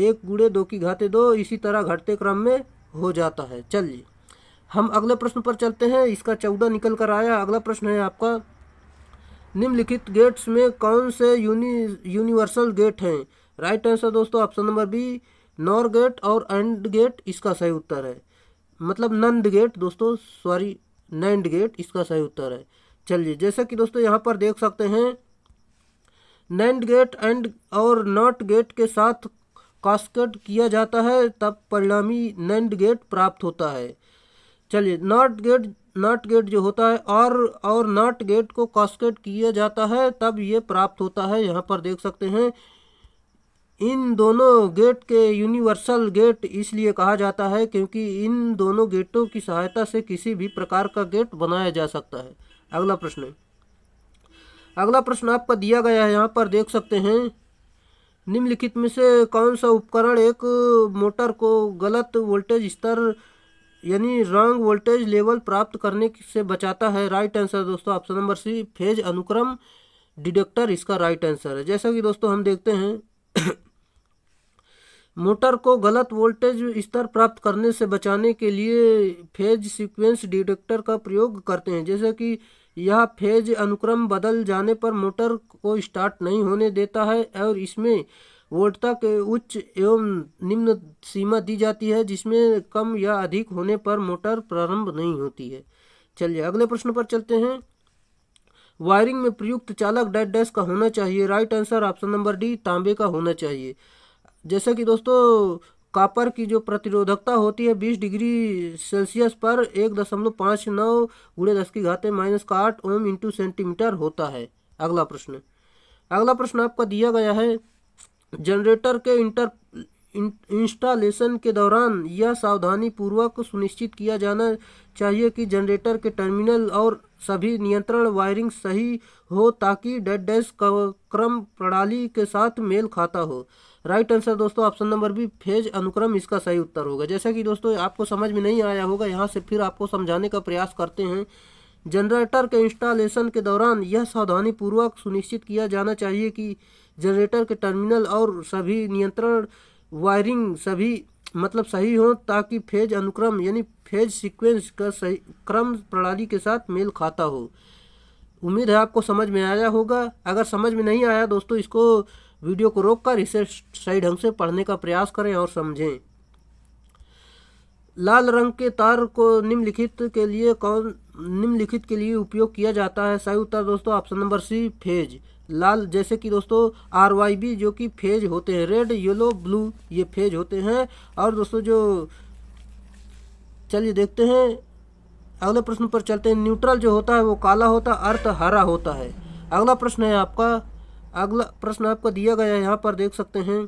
एक गुड़े दो की घाते दो इसी तरह घटते क्रम में हो जाता है चलिए हम अगले प्रश्न पर चलते हैं इसका चौदह निकल कर आया अगला प्रश्न है आपका निम्नलिखित गेट्स में कौन से यूनि यूनिवर्सल गेट हैं राइट आंसर दोस्तों option number B NOR gate और एंड गेट इसका सही उत्तर है मतलब नंद गेट दोस्तों सॉरी नैंड गेट इसका सही उत्तर है चलिए जैसा कि दोस्तों यहाँ पर देख सकते हैं नैंड गेट एंड और नॉट गेट के साथ कास्केट किया जाता है तब परिणामी नैंड गेट प्राप्त होता है चलिए नॉट गेट नॉट गेट जो होता है और और नॉट गेट को कॉस्केट किया जाता है तब ये प्राप्त होता है यहाँ पर देख सकते हैं इन दोनों गेट के यूनिवर्सल गेट इसलिए कहा जाता है क्योंकि इन दोनों गेटों की सहायता से किसी भी प्रकार का गेट बनाया जा सकता है अगला प्रश्न अगला प्रश्न आपका दिया गया है यहाँ पर देख सकते हैं निम्नलिखित में से कौन सा उपकरण एक मोटर को गलत वोल्टेज स्तर यानी रंग वोल्टेज लेवल प्राप्त करने से बचाता है राइट आंसर दोस्तों ऑप्शन नंबर सी फेज अनुक्रम डिडक्टर इसका राइट आंसर है जैसा कि दोस्तों हम देखते हैं मोटर को गलत वोल्टेज स्तर प्राप्त करने से बचाने के लिए फेज सीक्वेंस डिडक्टर का प्रयोग करते हैं जैसे कि यह फेज अनुक्रम बदल जाने पर मोटर को स्टार्ट नहीं होने देता है और इसमें वोल्टता के उच्च एवं निम्न सीमा दी जाती है जिसमें कम या अधिक होने पर मोटर प्रारंभ नहीं होती है चलिए अगले प्रश्न पर चलते हैं वायरिंग में प्रयुक्त चालक डेड डेस्क का होना चाहिए right answer option number D तांबे का होना चाहिए जैसा कि दोस्तों कापर की जो प्रतिरोधकता होती है 20 डिग्री सेल्सियस पर एक दशमलव पाँच नौ गुड़े दस की घाते माइनस का आठ ओम इंटू सेंटीमीटर होता है अगला प्रश्न अगला प्रश्न आपका दिया गया है जनरेटर के इंटर इंस्टॉलेशन के दौरान यह सावधानी पूर्वक सुनिश्चित किया जाना चाहिए कि जनरेटर के टर्मिनल और सभी नियंत्रण वायरिंग सही हो ताकि डेड डैश क्रम प्रणाली के साथ मेल खाता हो राइट आंसर दोस्तों ऑप्शन नंबर बी फेज अनुक्रम इसका सही उत्तर होगा जैसा कि दोस्तों आपको समझ में नहीं आया होगा यहाँ से फिर आपको समझाने का प्रयास करते हैं जनरेटर के इंस्टॉलेशन के दौरान यह सावधानी पूर्वक सुनिश्चित किया जाना चाहिए कि जनरेटर के टर्मिनल और सभी नियंत्रण वायरिंग सभी मतलब सही हो ताकि फेज अनुक्रम यानी फेज सीक्वेंस का सही क्रम प्रणाली के साथ मेल खाता हो उम्मीद है आपको समझ में आया होगा अगर समझ में नहीं आया दोस्तों इसको वीडियो को रोक कर इसे सही ढंग से पढ़ने का प्रयास करें और समझें लाल रंग के तार को निम्नलिखित के लिए कौन निम्नलिखित के लिए उपयोग किया जाता है सही उत्तर दोस्तों ऑप्शन नंबर सी फेज लाल जैसे कि दोस्तों आर वाई बी जो कि फेज होते हैं रेड येलो ब्लू ये फेज होते हैं और दोस्तों जो चलिए देखते हैं अगले प्रश्न पर चलते हैं न्यूट्रल जो होता है वो काला होता है अर्थ हरा होता है अगला प्रश्न है आपका अगला प्रश्न आपका दिया गया है यहाँ पर देख सकते हैं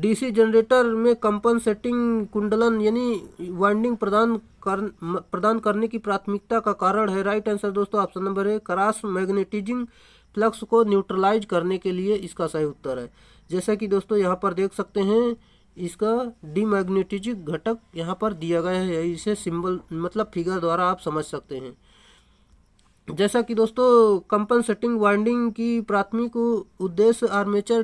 डीसी जनरेटर में कंपनसेटिंग कुंडलन यानी वाइंडिंग प्रदान कर प्रदान करने की प्राथमिकता का कारण है राइट आंसर दोस्तों ऑप्शन नंबर है क्रास मैग्नेटिजिंग फ्लक्स को न्यूट्रलाइज करने के लिए इसका सही उत्तर है जैसा कि दोस्तों यहाँ पर देख सकते हैं इसका डीमैग्नेटिजिक घटक यहाँ पर दिया गया है इसे सिंबल मतलब फिगर द्वारा आप समझ सकते हैं जैसा कि दोस्तों कंपनसेटिंग वाइंडिंग की प्राथमिक उद्देश्य आर्मेचर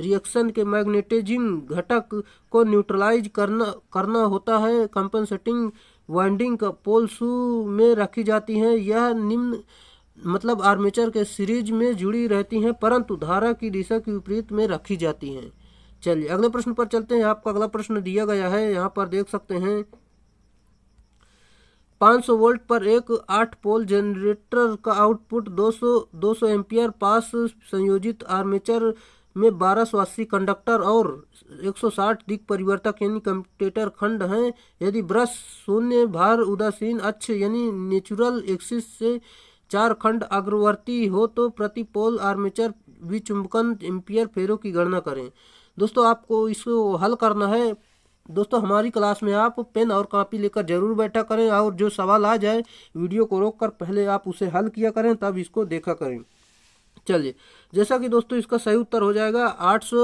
रिएक्शन के मैग्नेटिजिंग घटक को न्यूट्रलाइज करना करना होता है कंपनसेटिंग वाइंडिंग पोल्सू में रखी जाती है यह निम्न मतलब आर्मेचर के सीरीज में जुड़ी रहती हैं परंतु धारा की दिशा के विपरीत में रखी जाती हैं चलिए अगले प्रश्न पर चलते हैं आपका अगला प्रश्न दिया गया है यहाँ पर देख सकते हैं 500 वोल्ट पर एक आठ पोल जनरेटर का आउटपुट 200 200 एम्पियर पास संयोजित आर्मेचर में बारह सौ अस्सी कंडक्टर और 160 दिग्ग परिवर्तक यानी कम्पटेटर खंड हैं यदि ब्रश शून्य भार उदासीन अच्छ यानी नेचुरल एक्सिस से चार खंड अग्रवर्ती हो तो प्रति पोल आर्मेचर विचुंबकन एम्पियर फेरों की गणना करें दोस्तों आपको इसको हल करना है दोस्तों हमारी क्लास में आप पेन और कॉपी लेकर जरूर बैठा करें और जो सवाल आ जाए वीडियो को रोक कर पहले आप उसे हल किया करें तब इसको देखा करें चलिए जैसा कि दोस्तों इसका सही उत्तर हो जाएगा आठ सौ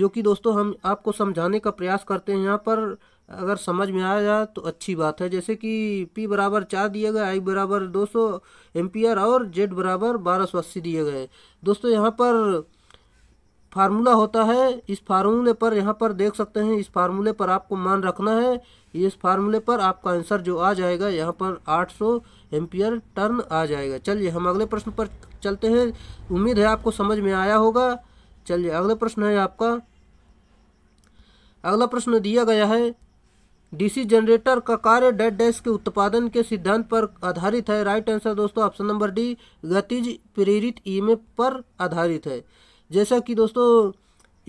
जो कि दोस्तों हम आपको समझाने का प्रयास करते हैं यहाँ पर अगर समझ में आ जाए तो अच्छी बात है जैसे कि पी बराबर चार दिए गए आई बराबर दो सौ एम्पियर और जेड बराबर बारह सौ अस्सी दिए गए दोस्तों यहाँ पर फार्मूला होता है इस फार्मूले पर यहाँ पर देख सकते हैं इस फार्मूले पर आपको मान रखना है इस फार्मूले पर आपका आंसर जो आ जाएगा यहाँ पर 800 सौ टर्न आ जाएगा चलिए हम अगले प्रश्न पर चलते हैं उम्मीद है आपको समझ में आया होगा चलिए अगला प्रश्न है आपका अगला प्रश्न दिया गया है डीसी जनरेटर का कार्य डेट डैश के उत्पादन के सिद्धांत पर आधारित है राइट आंसर दोस्तों ऑप्शन नंबर डी गतिज प्रेरित ईमे पर आधारित है जैसा कि दोस्तों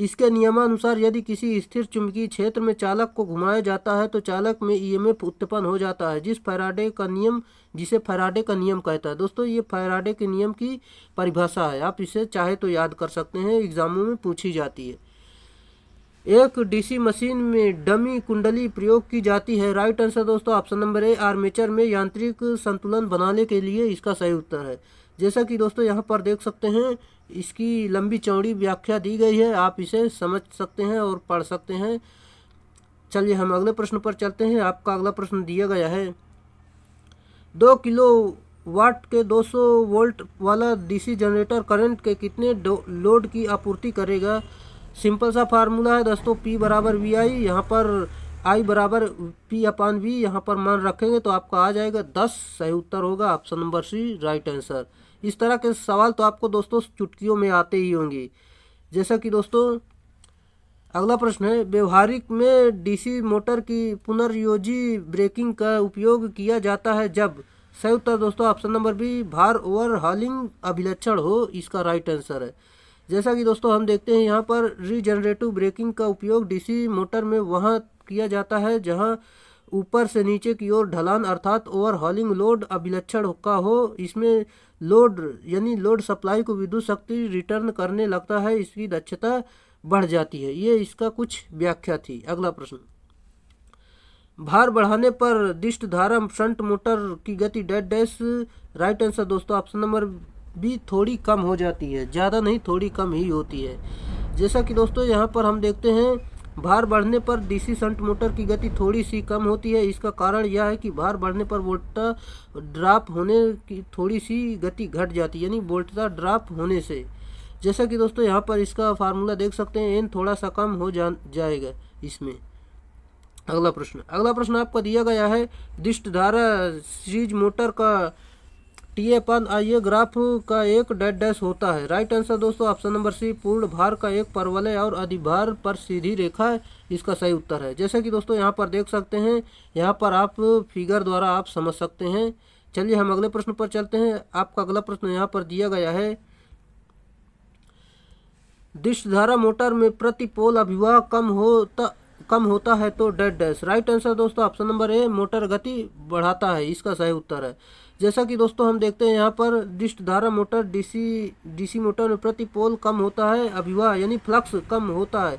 इसके नियमानुसार यदि किसी स्थिर चुंबकीय क्षेत्र में चालक को घुमाया जाता है तो चालक में ईएमएफ उत्पन्न हो जाता है जिस फैराडे का नियम जिसे फैराडे का नियम कहता है दोस्तों ये फैराडे के नियम की परिभाषा है आप इसे चाहे तो याद कर सकते हैं एग्जामों में पूछी जाती है एक डीसी मशीन में डमी कुंडली प्रयोग की जाती है राइट आंसर दोस्तों ऑप्शन नंबर ए आर्मेचर में यांत्रिक संतुलन बनाने के लिए इसका सही उत्तर है जैसा कि दोस्तों यहाँ पर देख सकते हैं इसकी लंबी चौड़ी व्याख्या दी गई है आप इसे समझ सकते हैं और पढ़ सकते हैं चलिए हम अगले प्रश्न पर चलते हैं आपका अगला प्रश्न दिया गया है दो किलो वाट के 200 वोल्ट वाला डीसी जनरेटर करंट के कितने लोड की आपूर्ति करेगा सिंपल सा फार्मूला है दोस्तों पी बराबर वी आई यहाँ पर आई बराबर पी अपान वी यहाँ पर मान रखेंगे तो आपका आ जाएगा दस सही उत्तर होगा option number C right answer इस तरह के सवाल तो आपको दोस्तों चुटकियों में आते ही होंगे जैसा कि दोस्तों अगला प्रश्न है व्यवहारिक में डीसी मोटर की पुनर्योजी ब्रेकिंग का उपयोग किया जाता है जब सही उत्तर दोस्तों ऑप्शन नंबर बी भार ओवर हॉलिंग अभिलक्षण हो इसका राइट आंसर है जैसा कि दोस्तों हम देखते हैं यहाँ पर रीजनरेटिव ब्रेकिंग का उपयोग डीसी मोटर में वहाँ किया जाता है जहाँ ऊपर से नीचे की ओर ढलान अर्थात ओवरहॉलिंग लोड अभिलक्षण का हो इसमें लोड यानी लोड सप्लाई को विद्युत शक्ति रिटर्न करने लगता है इसकी दक्षता बढ़ जाती है ये इसका कुछ व्याख्या थी अगला प्रश्न भार बढ़ाने पर दिष्ट धारा फ्रंट मोटर की गति डेड डैश राइट आंसर दोस्तों ऑप्शन नंबर भी थोड़ी कम हो जाती है ज़्यादा नहीं थोड़ी कम ही होती है जैसा कि दोस्तों यहाँ पर हम देखते हैं भार बढ़ने पर डीसी संट मोटर की गति थोड़ी सी कम होती है इसका कारण यह है कि भार बढ़ने पर वोल्टा ड्राप होने की थोड़ी सी गति घट जाती है यानी वोल्टता ड्राप होने से जैसा कि दोस्तों यहाँ पर इसका फार्मूला देख सकते हैं एन थोड़ा सा कम हो जा जाएगा इसमें अगला प्रश्न अगला प्रश्न आपका दिया गया है दिष्ट धारा सीज मोटर का टी टीए पद ए ग्राफ का एक डेड डैश होता है राइट आंसर दोस्तों ऑप्शन नंबर सी पूर्ण भार का एक परवलय और अधिभार पर सीधी रेखा है इसका सही उत्तर है जैसे कि दोस्तों यहाँ पर देख सकते हैं यहाँ पर आप फिगर द्वारा आप समझ सकते हैं चलिए हम अगले प्रश्न पर चलते हैं आपका अगला प्रश्न यहाँ पर दिया गया है दिशधारा मोटर में प्रति पोल अभिवाह कम होता कम होता है तो डेड डैश राइट आंसर दोस्तों ऑप्शन नंबर ए मोटर गति बढ़ाता है इसका सही उत्तर है जैसा कि दोस्तों हम देखते हैं यहाँ पर डिस्ट धारा मोटर डीसी डीसी मोटर में प्रति पोल कम होता है अभिवाह यानी फ्लक्स कम होता है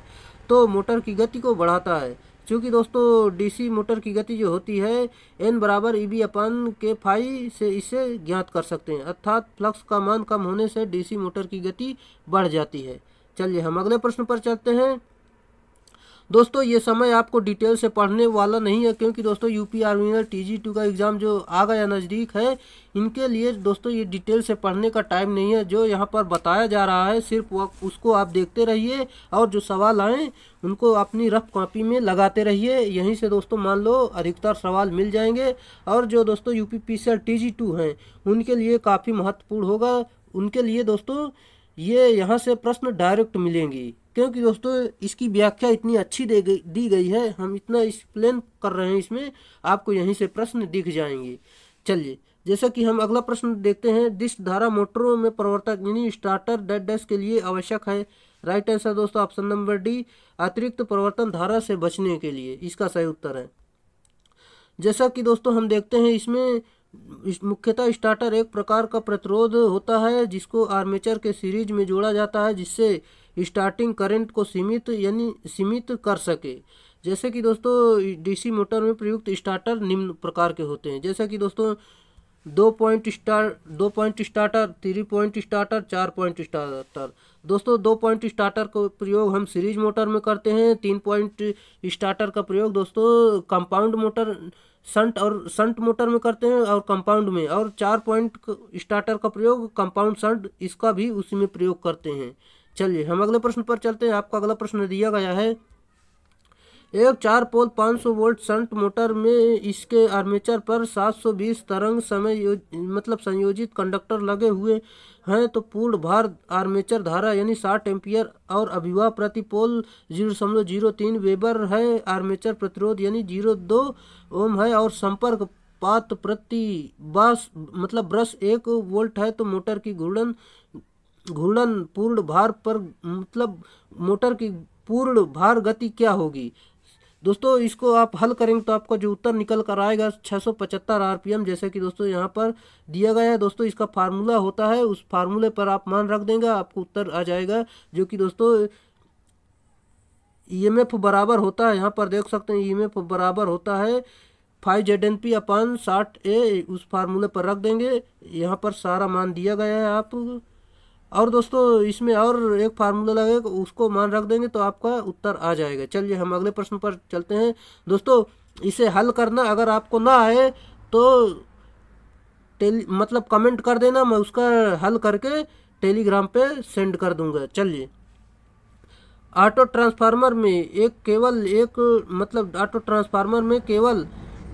तो मोटर की गति को बढ़ाता है चूँकि दोस्तों डीसी मोटर की गति जो होती है एन बराबर ई e बी अपान के फाई से इसे ज्ञात कर सकते हैं अर्थात फ्लक्स का मान कम होने से डीसी मोटर की गति बढ़ जाती है चलिए हम अगले प्रश्न पर चलते हैं दोस्तों ये समय आपको डिटेल से पढ़ने वाला नहीं है क्योंकि दोस्तों यू पी आर्मिनल टी जी टू का एग्ज़ाम जो आ गया नज़दीक है इनके लिए दोस्तों ये डिटेल से पढ़ने का टाइम नहीं है जो यहाँ पर बताया जा रहा है सिर्फ उसको आप देखते रहिए और जो सवाल आएँ उनको अपनी रफ कॉपी में लगाते रहिए यहीं से दोस्तों मान लो अधिकतर सवाल मिल जाएंगे और जो दोस्तों U P P C R T G two हैं उनके लिए काफ़ी महत्वपूर्ण होगा उनके लिए दोस्तों ये यहाँ से प्रश्न डायरेक्ट मिलेंगी क्योंकि दोस्तों इसकी व्याख्या इतनी अच्छी दे गई दी गई है हम इतना एक्सप्लेन कर रहे हैं इसमें आपको यहीं से प्रश्न दिख जाएंगे चलिए जैसा कि हम अगला प्रश्न देखते हैं दिस धारा मोटरों में प्रवर्तक यानी स्टार्टर डेड डेस्क के लिए आवश्यक है राइट आंसर दोस्तों ऑप्शन नंबर डी अतिरिक्त प्रवर्तन धारा से बचने के लिए इसका सही उत्तर है जैसा कि दोस्तों हम देखते हैं इसमें इस मुख्यतः स्टार्टर एक प्रकार का प्रतिरोध होता है जिसको आर्मेचर के सीरीज में जोड़ा जाता है जिससे स्टार्टिंग करंट को सीमित यानी सीमित कर सके जैसे कि दोस्तों डीसी मोटर में प्रयुक्त स्टार्टर निम्न प्रकार के होते हैं जैसे कि दोस्तों दो पॉइंट स्टार दो point starter three point starter चार पॉइंट स्टार्टर दोस्तों दो पॉइंट स्टार्टर का प्रयोग हम सीरीज मोटर में करते हैं तीन पॉइंट स्टार्टर का प्रयोग दोस्तों कंपाउंड मोटर संट और संट मोटर में करते हैं और कंपाउंड में और चार पॉइंट स्टार्टर का प्रयोग कंपाउंड संट इसका भी उसी में प्रयोग करते हैं चलिए हम अगले प्रश्न पर चलते हैं आपका अगला प्रश्न दिया गया है एक चार पोल 500 वोल्ट संट मोटर में इसके आर्मेचर पर 720 तरंग समय मतलब संयोजित कंडक्टर लगे हुए हैं तो पूर्ण भार आर्मेचर धारा यानी 60 एम्पियर और अभिवाह प्रति पोल जीरो वेबर है आर्मेचर प्रतिरोध यानी जीरो दो ओम है और संपर्क पात प्रति बास मतलब ब्रश एक वोल्ट है तो मोटर की घूर्णन घूर्णन पूर्ण भार पर मतलब मोटर की पूर्ण भार गति क्या होगी दोस्तों इसको आप हल करेंगे तो आपका जो उत्तर निकल कर आएगा पी आरपीएम जैसे कि दोस्तों यहाँ पर दिया गया है दोस्तों इसका फार्मूला होता है उस फार्मूले पर आप मान रख देंगे आपको उत्तर आ जाएगा जो कि दोस्तों ईएमएफ e बराबर होता है यहाँ पर देख सकते हैं ईएमएफ e बराबर होता है five Z N P upon साठ ए उस फार्मूले पर रख देंगे यहाँ पर सारा मान दिया गया है आप और दोस्तों इसमें और एक फार्मूला लगेगा उसको मान रख देंगे तो आपका उत्तर आ जाएगा चलिए हम अगले प्रश्न पर चलते हैं दोस्तों इसे हल करना अगर आपको ना आए तो टेली मतलब कमेंट कर देना मैं उसका हल करके टेलीग्राम पे सेंड कर दूंगा चलिए ऑटो ट्रांसफार्मर में एक केवल एक मतलब ऑटो ट्रांसफार्मर में केवल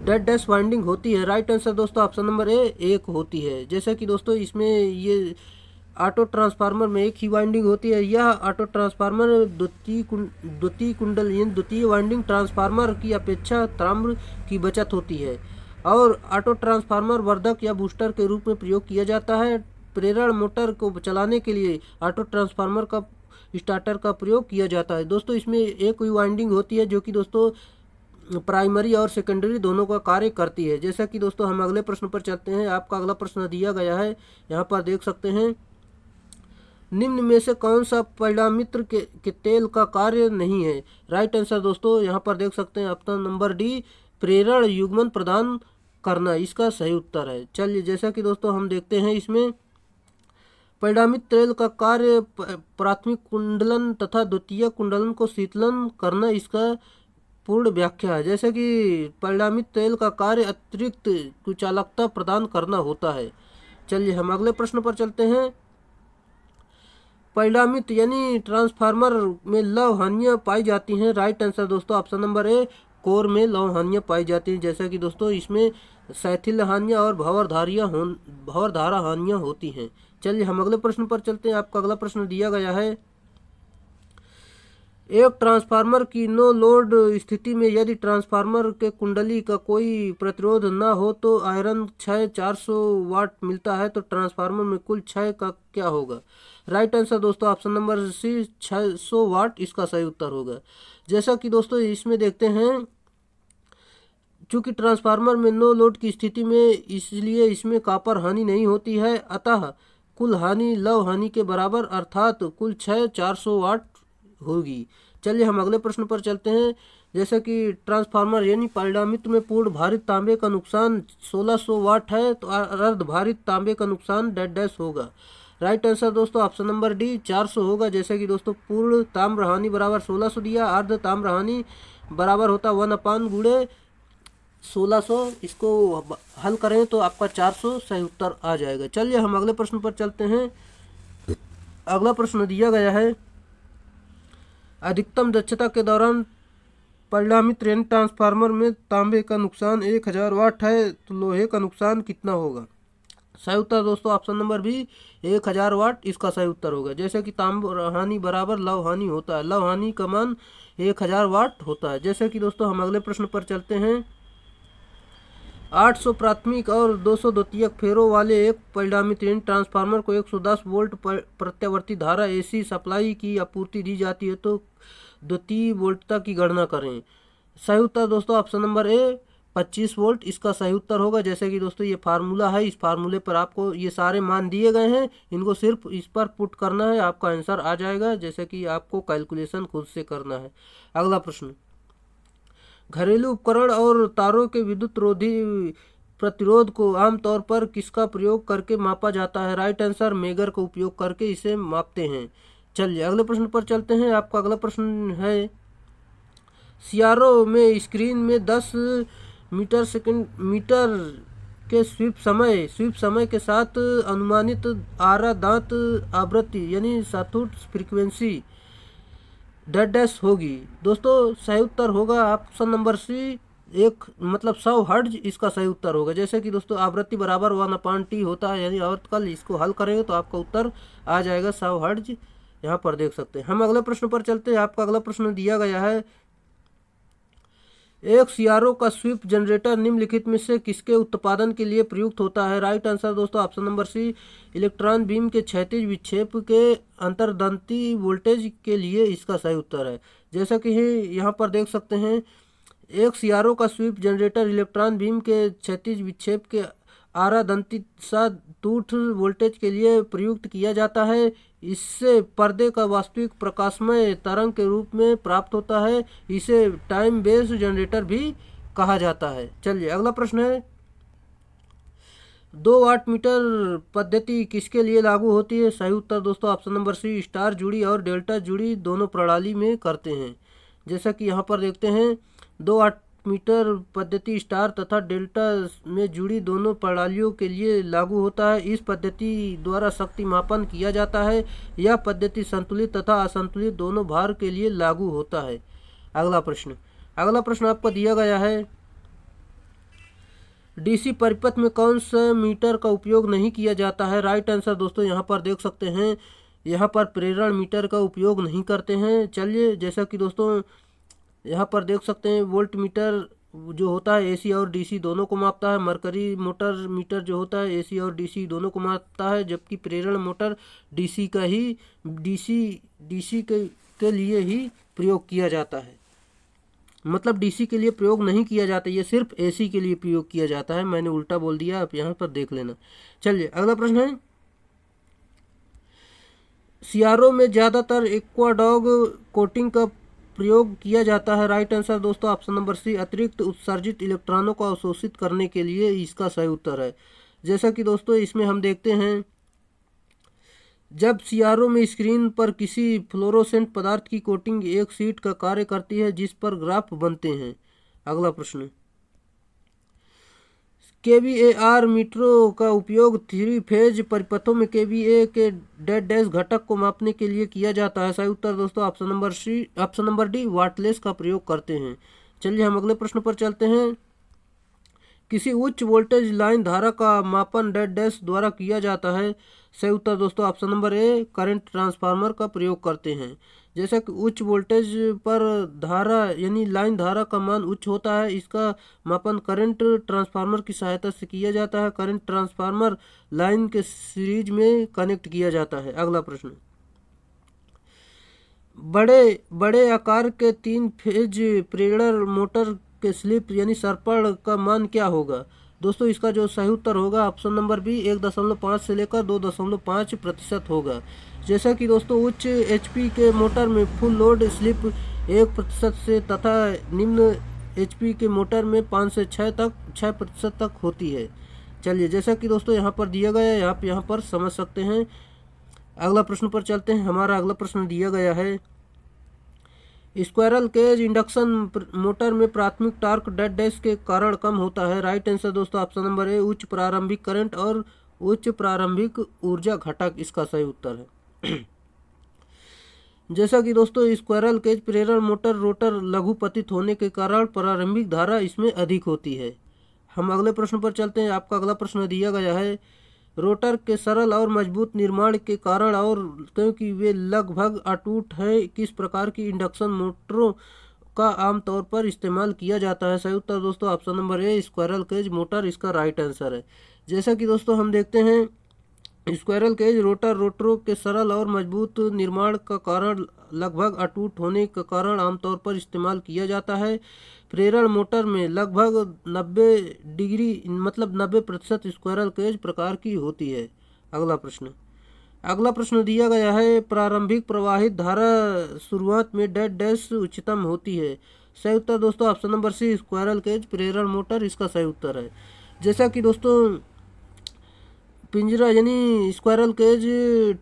डेड डैश वाइंडिंग होती है राइट आंसर दोस्तों ऑप्शन नंबर ए एक होती है जैसे कि दोस्तों इसमें ये ऑटो ट्रांसफार्मर में एक ही वाइंडिंग होती है यह ऑटो ट्रांसफार्मर द्वितीय द्वितीय कुंडल इन द्वितीय वाइंडिंग ट्रांसफार्मर की अपेक्षा ताम्र की बचत होती है और ऑटो ट्रांसफार्मर वर्धक या बूस्टर के रूप में प्रयोग किया जाता है प्रेरण मोटर को चलाने के लिए ऑटो ट्रांसफार्मर का स्टार्टर का प्रयोग किया जाता है दोस्तों इसमें एक ही वाइंडिंग होती है जो कि दोस्तों प्राइमरी और सेकेंडरी दोनों का कार्य करती है जैसा कि दोस्तों हम अगले प्रश्न पर चलते हैं आपका अगला प्रश्न दिया गया है यहाँ पर देख सकते हैं निम्न में से कौन सा परिणामित्र के, के तेल का कार्य नहीं है राइट आंसर दोस्तों यहाँ पर देख सकते हैं ऑप्शन नंबर डी प्रेरण युग्मन प्रदान करना इसका सही उत्तर है चलिए जैसा कि दोस्तों हम देखते हैं इसमें परिणामित तेल का कार्य प्राथमिक कुंडलन तथा द्वितीय कुंडलन को शीतलन करना इसका पूर्ण व्याख्या है जैसे कि परिणामित तेल का कार्य अतिरिक्त कुचालकता प्रदान करना होता है चलिए हम अगले प्रश्न पर चलते हैं परिणामित यानी ट्रांसफार्मर में लव हानियाँ पाई जाती हैं राइट आंसर दोस्तों ऑप्शन नंबर ए कोर में लवहानियाँ पाई जाती हैं जैसा कि दोस्तों इसमें शैथिल हानियाँ और भंवरधारियाँ हो धारा हानियाँ होती हैं चलिए हम अगले प्रश्न पर चलते हैं आपका अगला प्रश्न दिया गया है एक ट्रांसफार्मर की नो लोड स्थिति में यदि ट्रांसफार्मर के कुंडली का कोई प्रतिरोध ना हो तो आयरन छः चार सौ वाट मिलता है तो ट्रांसफार्मर में कुल छः का क्या होगा राइट आंसर दोस्तों ऑप्शन नंबर सी छः सौ वाट इसका सही उत्तर होगा जैसा कि दोस्तों इसमें देखते हैं चूँकि ट्रांसफार्मर में नो लोड की स्थिति में इसलिए इसमें कापर हानि नहीं होती है अतः कुल हानि लव हानि के बराबर अर्थात कुल छः चार सौ वाट होगी चलिए हम अगले प्रश्न पर चलते हैं जैसा कि ट्रांसफार्मर यानी परिणामित में पूर्ण भारित तांबे का नुकसान 1600 वाट है तो अर्ध भारित तांबे का नुकसान डेड डैश होगा राइट आंसर दोस्तों ऑप्शन नंबर डी 400 होगा जैसे कि दोस्तों पूर्ण ताम्रहानि बराबर 1600 दिया अर्ध ताम्रहानि बराबर होता वन अपान गुड़े 1600 इसको हल करें तो आपका चार सही उत्तर आ जाएगा चलिए हम अगले प्रश्न पर चलते हैं अगला प्रश्न दिया गया है अधिकतम दक्षता के दौरान परिणामित ट्रेन ट्रांसफार्मर में तांबे का नुकसान एक हज़ार वाट है तो लोहे का नुकसान कितना होगा सही उत्तर दोस्तों ऑप्शन नंबर भी एक हज़ार वाट इसका सही उत्तर होगा जैसे कि ताम हानि बराबर लव हानि होता है लव हानि का मान एक हज़ार वाट होता है जैसे कि दोस्तों हम अगले प्रश्न पर चलते हैं 800 प्राथमिक और 200 द्वितीयक फेरों वाले एक परिणामित्रीन ट्रांसफार्मर को 110 वोल्ट प्रत्यावर्ती धारा एसी सप्लाई की आपूर्ति दी जाती है तो द्वितीय वोल्टता की गणना करें सही उत्तर दोस्तों ऑप्शन नंबर ए 25 वोल्ट इसका सही उत्तर होगा जैसे कि दोस्तों ये फार्मूला है इस फार्मूले पर आपको ये सारे मान दिए गए हैं इनको सिर्फ इस पर पुट करना है आपका आंसर आ जाएगा जैसे कि आपको कैलकुलेशन खुद से करना है अगला प्रश्न घरेलू उपकरण और तारों के विद्युत रोधी प्रतिरोध को आमतौर पर किसका प्रयोग करके मापा जाता है राइट आंसर मेगर का उपयोग करके इसे मापते हैं चलिए अगले प्रश्न पर चलते हैं आपका अगला प्रश्न है सियारो में स्क्रीन में दस मीटर सेकंड मीटर के स्वीप समय स्वीप समय के साथ अनुमानित आरा दांत आवृत्ति यानी सातुट फ्रीक्वेंसी डेड डैश होगी दोस्तों सही उत्तर होगा ऑप्शन नंबर सी एक मतलब सौ हर्ज इसका सही उत्तर होगा जैसे कि दोस्तों आवृत्ति बराबर वन अपान टी होता है यानी और कल इसको हल करेंगे तो आपका उत्तर आ जाएगा सौ हर्ज यहाँ पर देख सकते हैं हम अगले प्रश्न पर चलते हैं आपका अगला प्रश्न दिया गया है एक सीआरओ का स्वीप जनरेटर निम्नलिखित में से किसके उत्पादन के लिए प्रयुक्त होता है राइट आंसर दोस्तों option number C electron beam के क्षैतिज विक्षेप के अंतर्दंती वोल्टेज के लिए इसका सही उत्तर है जैसा कि यहाँ पर देख सकते हैं एक सीआरओ का स्वीप जनरेटर इलेक्ट्रॉन बीम के क्षैतिज विक्षेप के आरा दंती सा दूठ वोल्टेज के लिए प्रयुक्त किया जाता है इससे पर्दे का वास्तविक प्रकाशमय तरंग के रूप में प्राप्त होता है इसे टाइम बेस जनरेटर भी कहा जाता है चलिए अगला प्रश्न है दो वाट मीटर पद्धति किसके लिए लागू होती है सही उत्तर दोस्तों ऑप्शन नंबर सी स्टार जुड़ी और डेल्टा जुड़ी दोनों प्रणाली में करते हैं जैसा कि यहाँ पर देखते हैं दो वाट मीटर पद्धति स्टार तथा डेल्टा में जुड़ी दोनों प्रणालियों के लिए लागू होता है इस पद्धति द्वारा शक्ति मापन किया जाता है यह पद्धति संतुलित तथा असंतुलित दोनों भार के लिए लागू होता है अगला प्रश्न अगला प्रश्न आपका दिया गया है डीसी परिपथ में कौन सा मीटर का उपयोग नहीं किया जाता है राइट आंसर दोस्तों यहाँ पर देख सकते हैं यहाँ पर प्रेरण मीटर का उपयोग नहीं करते हैं चलिए जैसा कि दोस्तों यहाँ पर देख सकते हैं वोल्ट मीटर जो होता है एसी और डीसी दोनों को मापता है मरकरी मोटर मीटर जो होता है एसी और डीसी दोनों को मापता है जबकि प्रेरण मोटर डीसी का ही डीसी डीसी के के लिए ही प्रयोग किया जाता है मतलब डीसी के लिए प्रयोग नहीं किया जाता ये सिर्फ एसी के लिए प्रयोग किया जाता है मैंने उल्टा बोल दिया आप यहाँ पर देख लेना चलिए अगला प्रश्न है सियारों में ज़्यादातर एक्वाडॉग कोटिंग का प्रयोग किया जाता है राइट आंसर दोस्तों ऑप्शन नंबर सी अतिरिक्त उत्सर्जित इलेक्ट्रॉनों को अवशोषित करने के लिए इसका सही उत्तर है जैसा कि दोस्तों इसमें हम देखते हैं जब सियारों में स्क्रीन पर किसी फ्लोरोसेंट पदार्थ की कोटिंग एक सीट का कार्य करती है जिस पर ग्राफ बनते हैं अगला प्रश्न आर मीटरों का उपयोग थ्री फेज परिपथों में ए के डेड डैश घटक को मापने के लिए किया जाता है सही उत्तर दोस्तों option number C option number D wattless का प्रयोग करते हैं चलिए हम अगले प्रश्न पर चलते हैं किसी उच्च वोल्टेज लाइन धारा का मापन डेड डैश द्वारा किया जाता है सही उत्तर दोस्तों option number A current transformer का प्रयोग करते हैं जैसा कि उच्च वोल्टेज पर धारा यानी लाइन धारा का मान उच्च होता है इसका मापन करंट ट्रांसफार्मर की सहायता से किया जाता है करंट ट्रांसफार्मर लाइन के सीरीज में कनेक्ट किया जाता है अगला प्रश्न बड़े बड़े आकार के तीन फेज प्रेरणर मोटर के स्लिप यानी सरपड़ का मान क्या होगा दोस्तों इसका जो सही उत्तर होगा ऑप्शन नंबर बी एक दशमलव पाँच से लेकर दो दशमलव पाँच प्रतिशत होगा जैसा कि दोस्तों उच्च एचपी के मोटर में फुल लोड स्लिप एक प्रतिशत से तथा निम्न एचपी के मोटर में पाँच से छः तक छः प्रतिशत तक होती है चलिए जैसा कि दोस्तों यहाँ पर दिया गया है आप यहाँ पर समझ सकते हैं अगला प्रश्न पर चलते हैं हमारा अगला प्रश्न दिया गया है स्क्वायरल केज इंडक्शन मोटर में प्राथमिक टार्क डेड डैश के कारण कम होता है राइट आंसर दोस्तों ऑप्शन नंबर ए उच्च प्रारंभिक करंट और उच्च प्रारंभिक ऊर्जा घटक इसका सही उत्तर है जैसा कि दोस्तों स्क्वायरल केज प्रेरण मोटर रोटर लघुपतित होने के कारण प्रारंभिक धारा इसमें अधिक होती है हम अगले प्रश्न पर चलते हैं आपका अगला प्रश्न दिया गया है रोटर के सरल और मजबूत निर्माण के कारण और क्योंकि वे लगभग अटूट हैं किस प्रकार की इंडक्शन मोटरों का आमतौर पर इस्तेमाल किया जाता है सही उत्तर दोस्तों option number A squirrel cage motor इसका राइट आंसर है जैसा कि दोस्तों हम देखते हैं स्क्वायरल केज रोटर रोटरों के सरल और मजबूत निर्माण का कारण लगभग अटूट होने का कारण आमतौर पर इस्तेमाल किया जाता है प्रेरण मोटर में लगभग 90 डिग्री मतलब 90 प्रतिशत स्क्वायरल केज प्रकार की होती है अगला प्रश्न अगला प्रश्न दिया गया है प्रारंभिक प्रवाहित धारा शुरुआत में डेड डैश उच्चतम होती है सही उत्तर दोस्तों option number C squirrel cage प्रेरण मोटर इसका सही उत्तर है जैसा कि दोस्तों पिंजरा यानी squirrel cage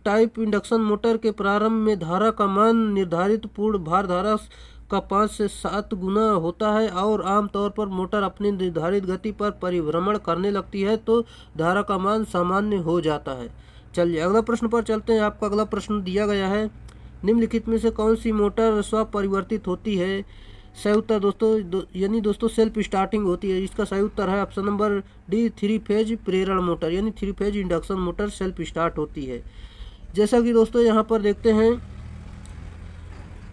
type induction motor के प्रारंभ में धारा का मान निर्धारित पूर्ण भार धारा का पाँच से सात गुना होता है और आमतौर पर मोटर अपनी निर्धारित गति पर परिभ्रमण करने लगती है तो धारा का मान सामान्य हो जाता है चलिए अगला प्रश्न पर चलते हैं आपका अगला प्रश्न दिया गया है निम्नलिखित में से कौन सी मोटर स्वपरिवर्तित होती है सही उत्तर दोस्तों दो, यानी दोस्तों सेल्फ स्टार्टिंग होती है इसका सही उत्तर है option number D three phase प्रेरण मोटर यानी three phase induction motor self start होती है जैसा कि दोस्तों यहाँ पर देखते हैं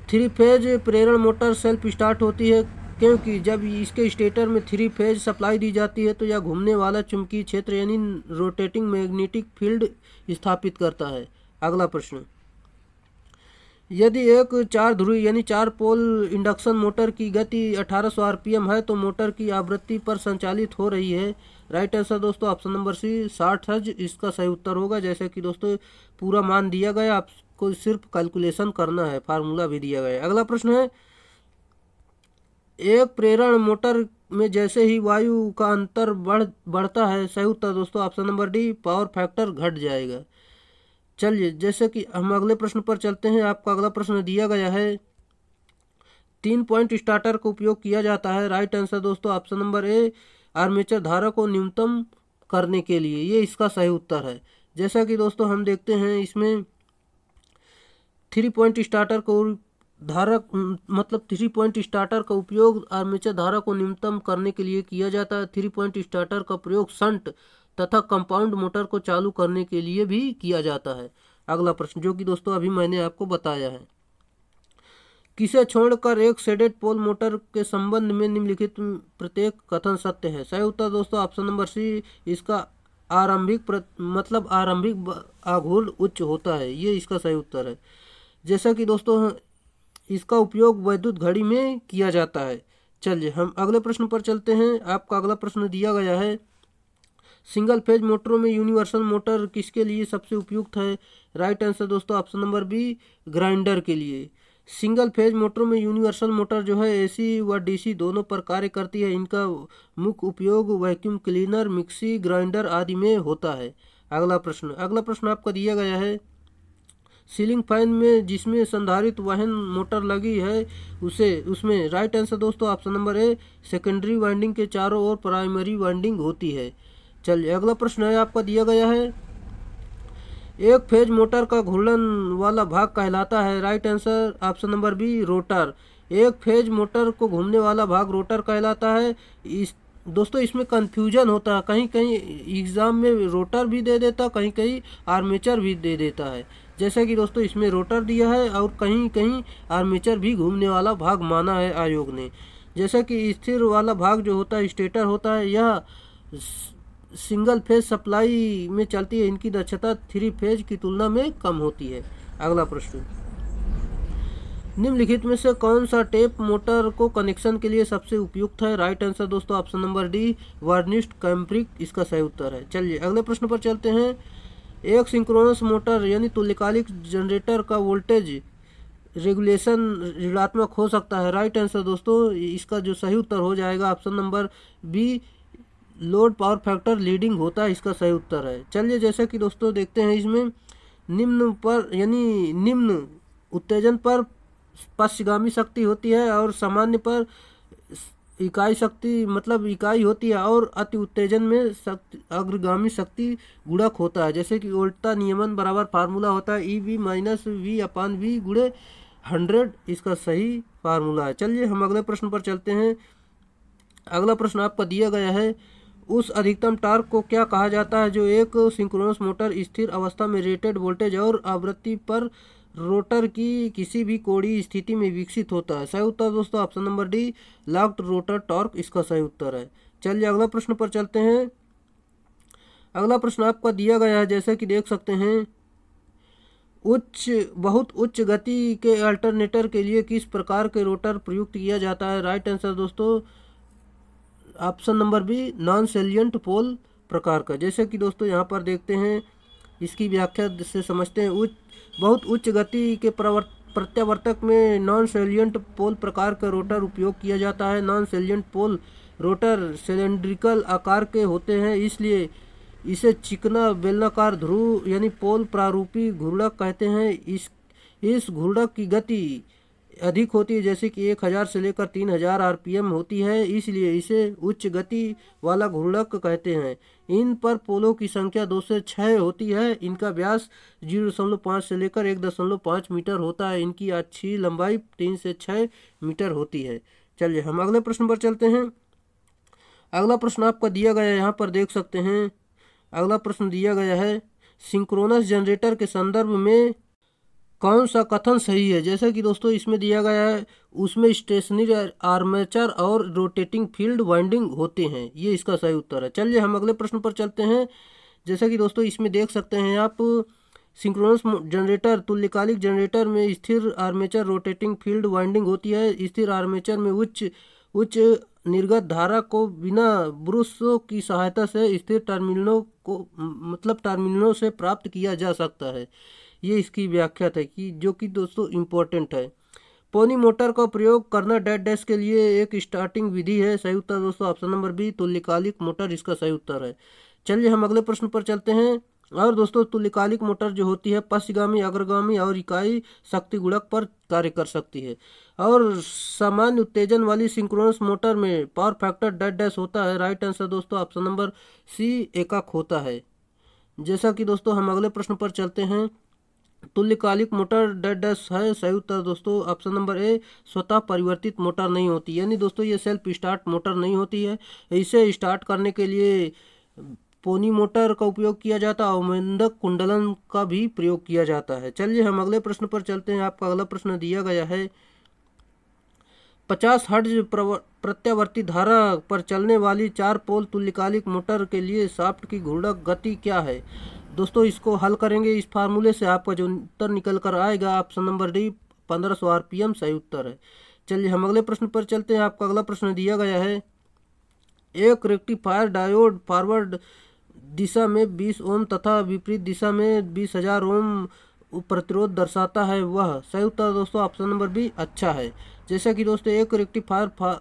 थ्री फेज प्रेरण मोटर सेल्फ स्टार्ट होती है क्योंकि जब इसके स्टेटर में थ्री फेज सप्लाई दी जाती है तो यह घूमने वाला चुंबकीय क्षेत्र यानी रोटेटिंग मैग्नेटिक फील्ड स्थापित करता है अगला प्रश्न यदि एक चार ध्रुवी यानी चार पोल इंडक्शन मोटर की गति 1800 आरपीएम है तो मोटर की आवृत्ति पर संचालित हो रही है राइट आंसर दोस्तों ऑप्शन नंबर सी साठ हज इसका सही उत्तर होगा जैसे कि दोस्तों पूरा मान दिया गया आपको सिर्फ कैलकुलेशन करना है फार्मूला भी दिया गया अगला प्रश्न है एक प्रेरण मोटर में जैसे ही वायु का अंतर बढ़ बढ़ता है सही उत्तर दोस्तों option number D power factor घट जाएगा चलिए जैसे कि हम अगले प्रश्न पर चलते हैं आपका अगला प्रश्न दिया गया है तीन पॉइंट स्टार्टर का उपयोग किया जाता है राइट आंसर दोस्तों ऑप्शन नंबर ए आर्मेचर धारा को न्यूनतम करने के लिए ये इसका सही उत्तर है जैसा कि दोस्तों हम देखते हैं इसमें थ्री पॉइंट स्टार्टर को धारा मतलब थ्री पॉइंट स्टार्टर का उपयोग आर्मेचर धारा को न्यूनतम करने के लिए किया जाता है थ्री पॉइंट स्टार्टर का प्रयोग संट तथा कंपाउंड मोटर को चालू करने के लिए भी किया जाता है अगला प्रश्न जो कि दोस्तों अभी मैंने आपको बताया है किसे छोड़कर एक सेडेड पोल मोटर के संबंध में निम्नलिखित प्रत्येक कथन सत्य है सही उत्तर दोस्तों ऑप्शन नंबर सी इसका आरंभिक मतलब आरंभिक आघूर्ण उच्च होता है ये इसका सही उत्तर है जैसा कि दोस्तों इसका उपयोग वैद्युत घड़ी में किया जाता है चलिए हम अगले प्रश्न पर चलते हैं आपका अगला प्रश्न दिया गया है सिंगल फेज मोटरों में यूनिवर्सल मोटर किसके लिए सबसे उपयुक्त है राइट आंसर दोस्तों ऑप्शन नंबर बी ग्राइंडर के लिए सिंगल फेज मोटरों में यूनिवर्सल मोटर जो है एसी व डीसी दोनों पर कार्य करती है इनका मुख्य उपयोग वैक्यूम क्लीनर मिक्सी ग्राइंडर आदि में होता है अगला प्रश्न अगला प्रश्न आपका दिया गया है सीलिंग फैन में जिसमें संधारित वाहन मोटर लगी है उसे उसमें राइट आंसर दोस्तों option number A secondary winding के चारों ओर प्राइमरी वाइंडिंग होती है चलिए अगला प्रश्न है आपका दिया गया है एक फेज मोटर का घूर्णन वाला भाग कहलाता है right answer option number B rotor एक फेज मोटर को घूमने वाला भाग रोटर कहलाता है इस दोस्तों इसमें कन्फ्यूजन होता है कहीं कहीं एग्ज़ाम में रोटर भी दे देता कहीं कहीं आर्मेचर भी दे देता है जैसा कि दोस्तों इसमें रोटर दिया है और कहीं कहीं आर्मेचर भी घूमने वाला भाग माना है आयोग ने जैसा कि स्थिर वाला भाग जो होता है स्टेटर होता है यह सिंगल फेज सप्लाई में चलती है इनकी दक्षता थ्री फेज की तुलना में कम होती है अगला प्रश्न निम्नलिखित में से कौन सा टेप मोटर को कनेक्शन के लिए सबसे उपयुक्त है राइट आंसर दोस्तों option number D varnished cambric इसका सही उत्तर है चलिए अगले प्रश्न पर चलते हैं एक सिंक्रोनस मोटर यानी तुल्यकालिक जनरेटर का वोल्टेज रेगुलेशन ऋणात्मक हो सकता है राइट आंसर दोस्तों इसका जो सही उत्तर हो जाएगा option number B load power factor leading होता है इसका सही उत्तर है चलिए जैसा कि दोस्तों देखते हैं इसमें निम्न पर यानी निम्न उत्तेजन पर पश्चिगामी शक्ति होती है और सामान्य पर इकाई शक्ति मतलब इकाई होती है और अति उत्तेजन में शक्ति अग्रगामी शक्ति गुणक होता है जैसे कि उल्टा नियमन बराबर फार्मूला होता है E V minus V upon V गुड़े हंड्रेड इसका सही फार्मूला है चलिए हम अगले प्रश्न पर चलते हैं अगला प्रश्न आपका दिया गया है उस अधिकतम टॉर्क को क्या कहा जाता है जो एक सिंक्रोनस मोटर स्थिर अवस्था में रेटेड वोल्टेज और आवृत्ति पर रोटर की किसी भी कोड़ी स्थिति में विकसित होता है सही उत्तर दोस्तों option number D locked rotor torque इसका सही उत्तर है चलिए अगला प्रश्न पर चलते हैं अगला प्रश्न आपका दिया गया है जैसा कि देख सकते हैं उच्च बहुत उच्च गति के अल्टरनेटर के लिए किस प्रकार के रोटर प्रयुक्त किया जाता है राइट आंसर दोस्तों option number B non salient pole प्रकार का जैसे कि दोस्तों यहाँ पर देखते हैं इसकी व्याख्या से समझते हैं उच्च बहुत उच्च गति के प्रवर्त प्रत्यावर्तक में नॉन सेलियंट पोल प्रकार का रोटर उपयोग किया जाता है non salient pole rotor cylindrical आकार के होते हैं इसलिए इसे चिकना बेलनाकार ध्रुव यानी पोल प्रारूपी घूर्णक कहते हैं इस इस घूर्णक की गति अधिक होती है जैसे कि 1000 से लेकर 3000 आरपीएम होती है इसलिए इसे उच्च गति वाला घूर्णक कहते हैं इन पर पोलों की संख्या दो से छः होती है इनका व्यास जीरो दशमलव पाँच से लेकर एक दशमलव पाँच मीटर होता है इनकी अच्छी लंबाई तीन से छः मीटर होती है चलिए हम अगले प्रश्न पर चलते हैं अगला प्रश्न आपका दिया गया है यहाँ पर देख सकते हैं अगला प्रश्न दिया गया है सिंक्रोनस जनरेटर के संदर्भ में कौन सा कथन सही है जैसे कि दोस्तों इसमें दिया गया है उसमें स्टेशनरी आर्मेचर और रोटेटिंग फील्ड वाइंडिंग होते हैं ये इसका सही उत्तर है चलिए हम अगले प्रश्न पर चलते हैं जैसा कि दोस्तों इसमें देख सकते हैं आप सिंक्रोनस जनरेटर तुल्यकालिक जनरेटर में स्थिर आर्मेचर रोटेटिंग फील्ड वाइंडिंग होती है स्थिर आर्मेचर में उच्च उच्च निर्गत धारा को बिना ब्रुशों की सहायता से स्थिर टर्मिनलों को मतलब टर्मिनलों से प्राप्त किया जा सकता है ये इसकी व्याख्या था कि जो कि दोस्तों इम्पोर्टेंट है पोनी मोटर का प्रयोग करना डेड डैश के लिए एक स्टार्टिंग विधि है सही उत्तर दोस्तों ऑप्शन नंबर बी तुल्यकालिक मोटर इसका सही उत्तर है चलिए हम अगले प्रश्न पर चलते हैं और दोस्तों तुल्यकालिक मोटर जो होती है पश्चिगामी अग्रगामी और इकाई शक्ति गुणक पर कार्य कर सकती है और सामान्य उत्तेजन वाली सिंक्रोनस मोटर में पावर फैक्टर डेड डैश होता है राइट आंसर दोस्तों ऑप्शन नंबर सी एकाक होता है जैसा कि दोस्तों हम अगले प्रश्न पर चलते हैं तुल्यकालिक मोटर डेड डैश है सही उत्तर दोस्तों ऑप्शन नंबर ए स्वतः परिवर्तित मोटर नहीं होती यानी दोस्तों ये सेल्फ स्टार्ट मोटर नहीं होती है इसे स्टार्ट करने के लिए पोनी मोटर का उपयोग किया जाता है अवमेंदक कुंडलन का भी प्रयोग किया जाता है चलिए हम अगले प्रश्न पर चलते हैं आपका अगला प्रश्न दिया गया है पचास हर्ज प्रत्यावर्ती धारा पर चलने वाली चार पोल तुल्यकालिक मोटर के लिए साफ्ट की घूर्णक गति क्या है दोस्तों इसको हल करेंगे इस फार्मूले से आपका जो उत्तर निकल कर आएगा ऑप्शन नंबर डी पंद्रह सौ आर पी एम सही उत्तर है चलिए हम अगले प्रश्न पर चलते हैं आपका अगला प्रश्न दिया गया है एक रेक्टिफायर डायोड फॉरवर्ड दिशा में 20 ओम तथा विपरीत दिशा में 20,000 ओम प्रतिरोध दर्शाता है वह सही उत्तर दोस्तों ऑप्शन नंबर बी अच्छा है जैसा कि दोस्तों एक रेक्टिफायर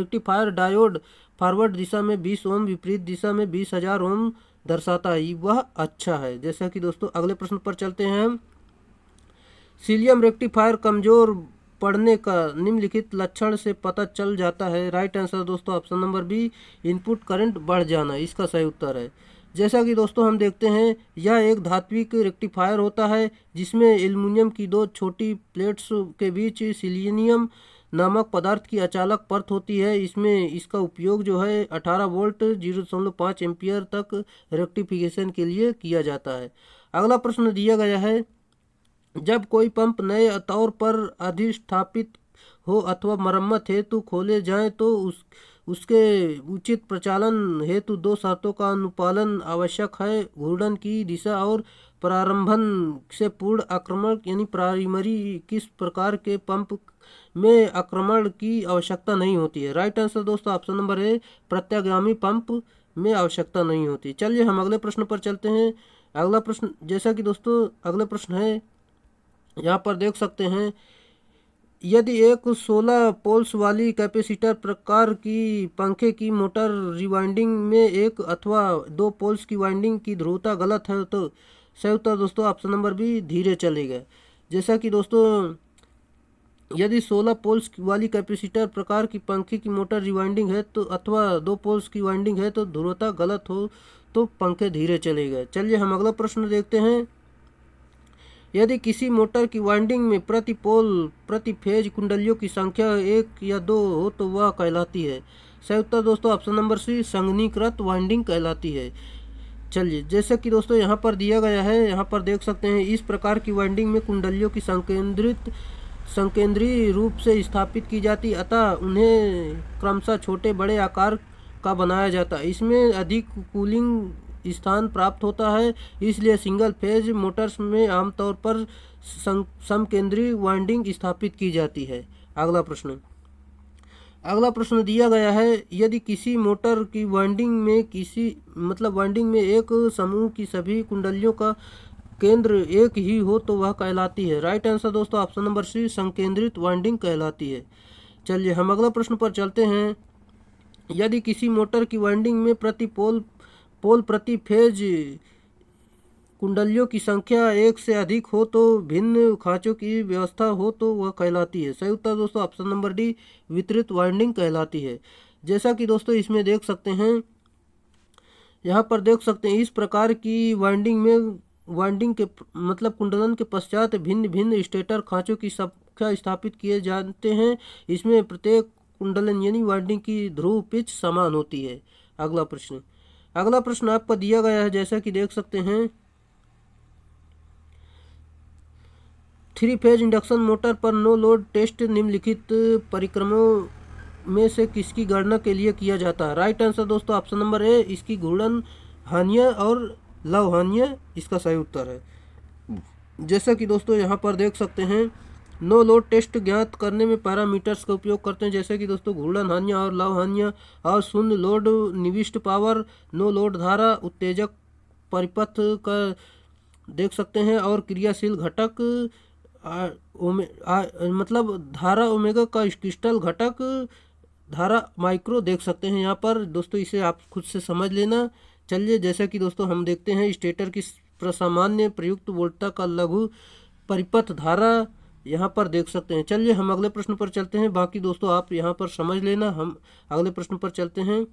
रेक्टिफायर डायोड फॉरवर्ड दिशा में 20 ओम विपरीत दिशा में 20,000 ओम दर्शाता है वह अच्छा है जैसा कि दोस्तों अगले प्रश्न पर चलते हैं सीलियम रेक्टिफायर कमज़ोर पढ़ने का निम्नलिखित लक्षण से पता चल जाता है राइट आंसर दोस्तों option number B input current बढ़ जाना इसका सही उत्तर है जैसा कि दोस्तों हम देखते हैं यह एक धात्विक रेक्टिफायर होता है जिसमें एल्युमिनियम की दो छोटी प्लेट्स के बीच सिलीनियम नामक पदार्थ की अचालक परत होती है इसमें इसका उपयोग जो है 18 वोल्ट जीरो दशमलव पाँच एम्पियर तक रेक्टिफिकेशन के लिए किया जाता है अगला प्रश्न दिया गया है जब कोई पंप नए तौर पर अधिष्ठापित हो अथवा मरम्मत हेतु खोले जाएं तो उस उसके उचित प्रचालन हेतु दो शर्तों का अनुपालन आवश्यक है घूर्णन की दिशा और प्रारंभन से पूर्ण आक्रमण यानी प्राइमरी किस प्रकार के पंप में आक्रमण की आवश्यकता नहीं होती है राइट आंसर दोस्तों ऑप्शन नंबर ए प्रत्यागामी पंप में आवश्यकता नहीं होती चलिए हम अगले प्रश्न पर चलते हैं अगला प्रश्न जैसा कि दोस्तों अगला प्रश्न है यहाँ पर देख सकते हैं यदि एक 16 पोल्स वाली कैपेसिटर प्रकार की पंखे की मोटर रिवाइंडिंग में एक अथवा दो पोल्स की वाइंडिंग की ध्रुवता गलत है तो सही उत्तर दोस्तों ऑप्शन नंबर बी धीरे चलेगा जैसा कि दोस्तों यदि 16 पोल्स वाली कैपेसिटर प्रकार की पंखे की मोटर रिवाइंडिंग है तो अथवा दो पोल्स की वाइंडिंग है तो ध्रुवता गलत हो तो पंखे धीरे चले गए चलिए हम अगला प्रश्न देखते हैं यदि किसी मोटर की वाइंडिंग में प्रति पोल प्रति फेज कुंडलियों की संख्या एक या दो हो तो वह कहलाती है सही उत्तर दोस्तों ऑप्शन नंबर सी संघनीकृत वाइंडिंग कहलाती है चलिए जैसे कि दोस्तों यहाँ पर दिया गया है यहाँ पर देख सकते हैं इस प्रकार की वाइंडिंग में कुंडलियों की संकेंद्रित संकेंद्रीय रूप से स्थापित की जाती अतः उन्हें क्रमशः छोटे बड़े आकार का बनाया जाता है इसमें अधिक कूलिंग स्थान प्राप्त होता है इसलिए सिंगल फेज मोटर्स में आमतौर पर संकेंद्रीय वाइंडिंग स्थापित की जाती है अगला प्रश्न अगला प्रश्न दिया गया है यदि किसी मोटर की वाइंडिंग में किसी मतलब वाइंडिंग में एक समूह की सभी कुंडलियों का केंद्र एक ही हो तो वह कहलाती है राइट आंसर दोस्तों ऑप्शन नंबर सी संकेंद्रित वाइंडिंग कहलाती है चलिए हम अगला प्रश्न पर चलते हैं यदि किसी मोटर की वाइंडिंग में प्रति पोल पोल प्रति फेज कुंडलियों की संख्या एक से अधिक हो तो भिन्न खांचों की व्यवस्था हो तो वह कहलाती है सही उत्तर दोस्तों ऑप्शन नंबर डी वितरित वाइंडिंग कहलाती है जैसा कि दोस्तों इसमें देख सकते हैं यहाँ पर देख सकते हैं इस प्रकार की वाइंडिंग में वाइंडिंग के मतलब कुंडलन के पश्चात भिन्न भिन्न स्टेटर खांचों की संख्या स्थापित किए जाते हैं इसमें प्रत्येक कुंडलन यानी वाइंडिंग की ध्रुव पिच समान होती है अगला प्रश्न अगला प्रश्न आपका दिया गया है जैसा कि देख सकते हैं थ्री फेज इंडक्शन मोटर पर नो लोड टेस्ट निम्नलिखित परिक्रमों में से किसकी गणना के लिए किया जाता है राइट आंसर दोस्तों ऑप्शन नंबर ए इसकी घूर्णन हानिय और हानिय इसका सही उत्तर है जैसा कि दोस्तों यहाँ पर देख सकते हैं नो लोड टेस्ट ज्ञात करने में पैरामीटर्स का उपयोग करते हैं जैसे कि दोस्तों घूर्णन हानिया और हानिय और शून्य लोड निविष्ट पावर नो लोड धारा उत्तेजक परिपथ का देख सकते हैं और क्रियाशील घटक आ, आ, मतलब धारा ओमेगा का क्रिस्टल घटक धारा माइक्रो देख सकते हैं यहाँ पर दोस्तों इसे आप खुद से समझ लेना चलिए जैसा कि दोस्तों हम देखते हैं स्टेटर की प्रसामान्य प्रयुक्त वोल्टता का लघु परिपथ धारा यहाँ पर देख सकते हैं चलिए हम अगले प्रश्न पर चलते हैं बाकी दोस्तों आप यहाँ पर समझ लेना हम अगले प्रश्न पर चलते हैं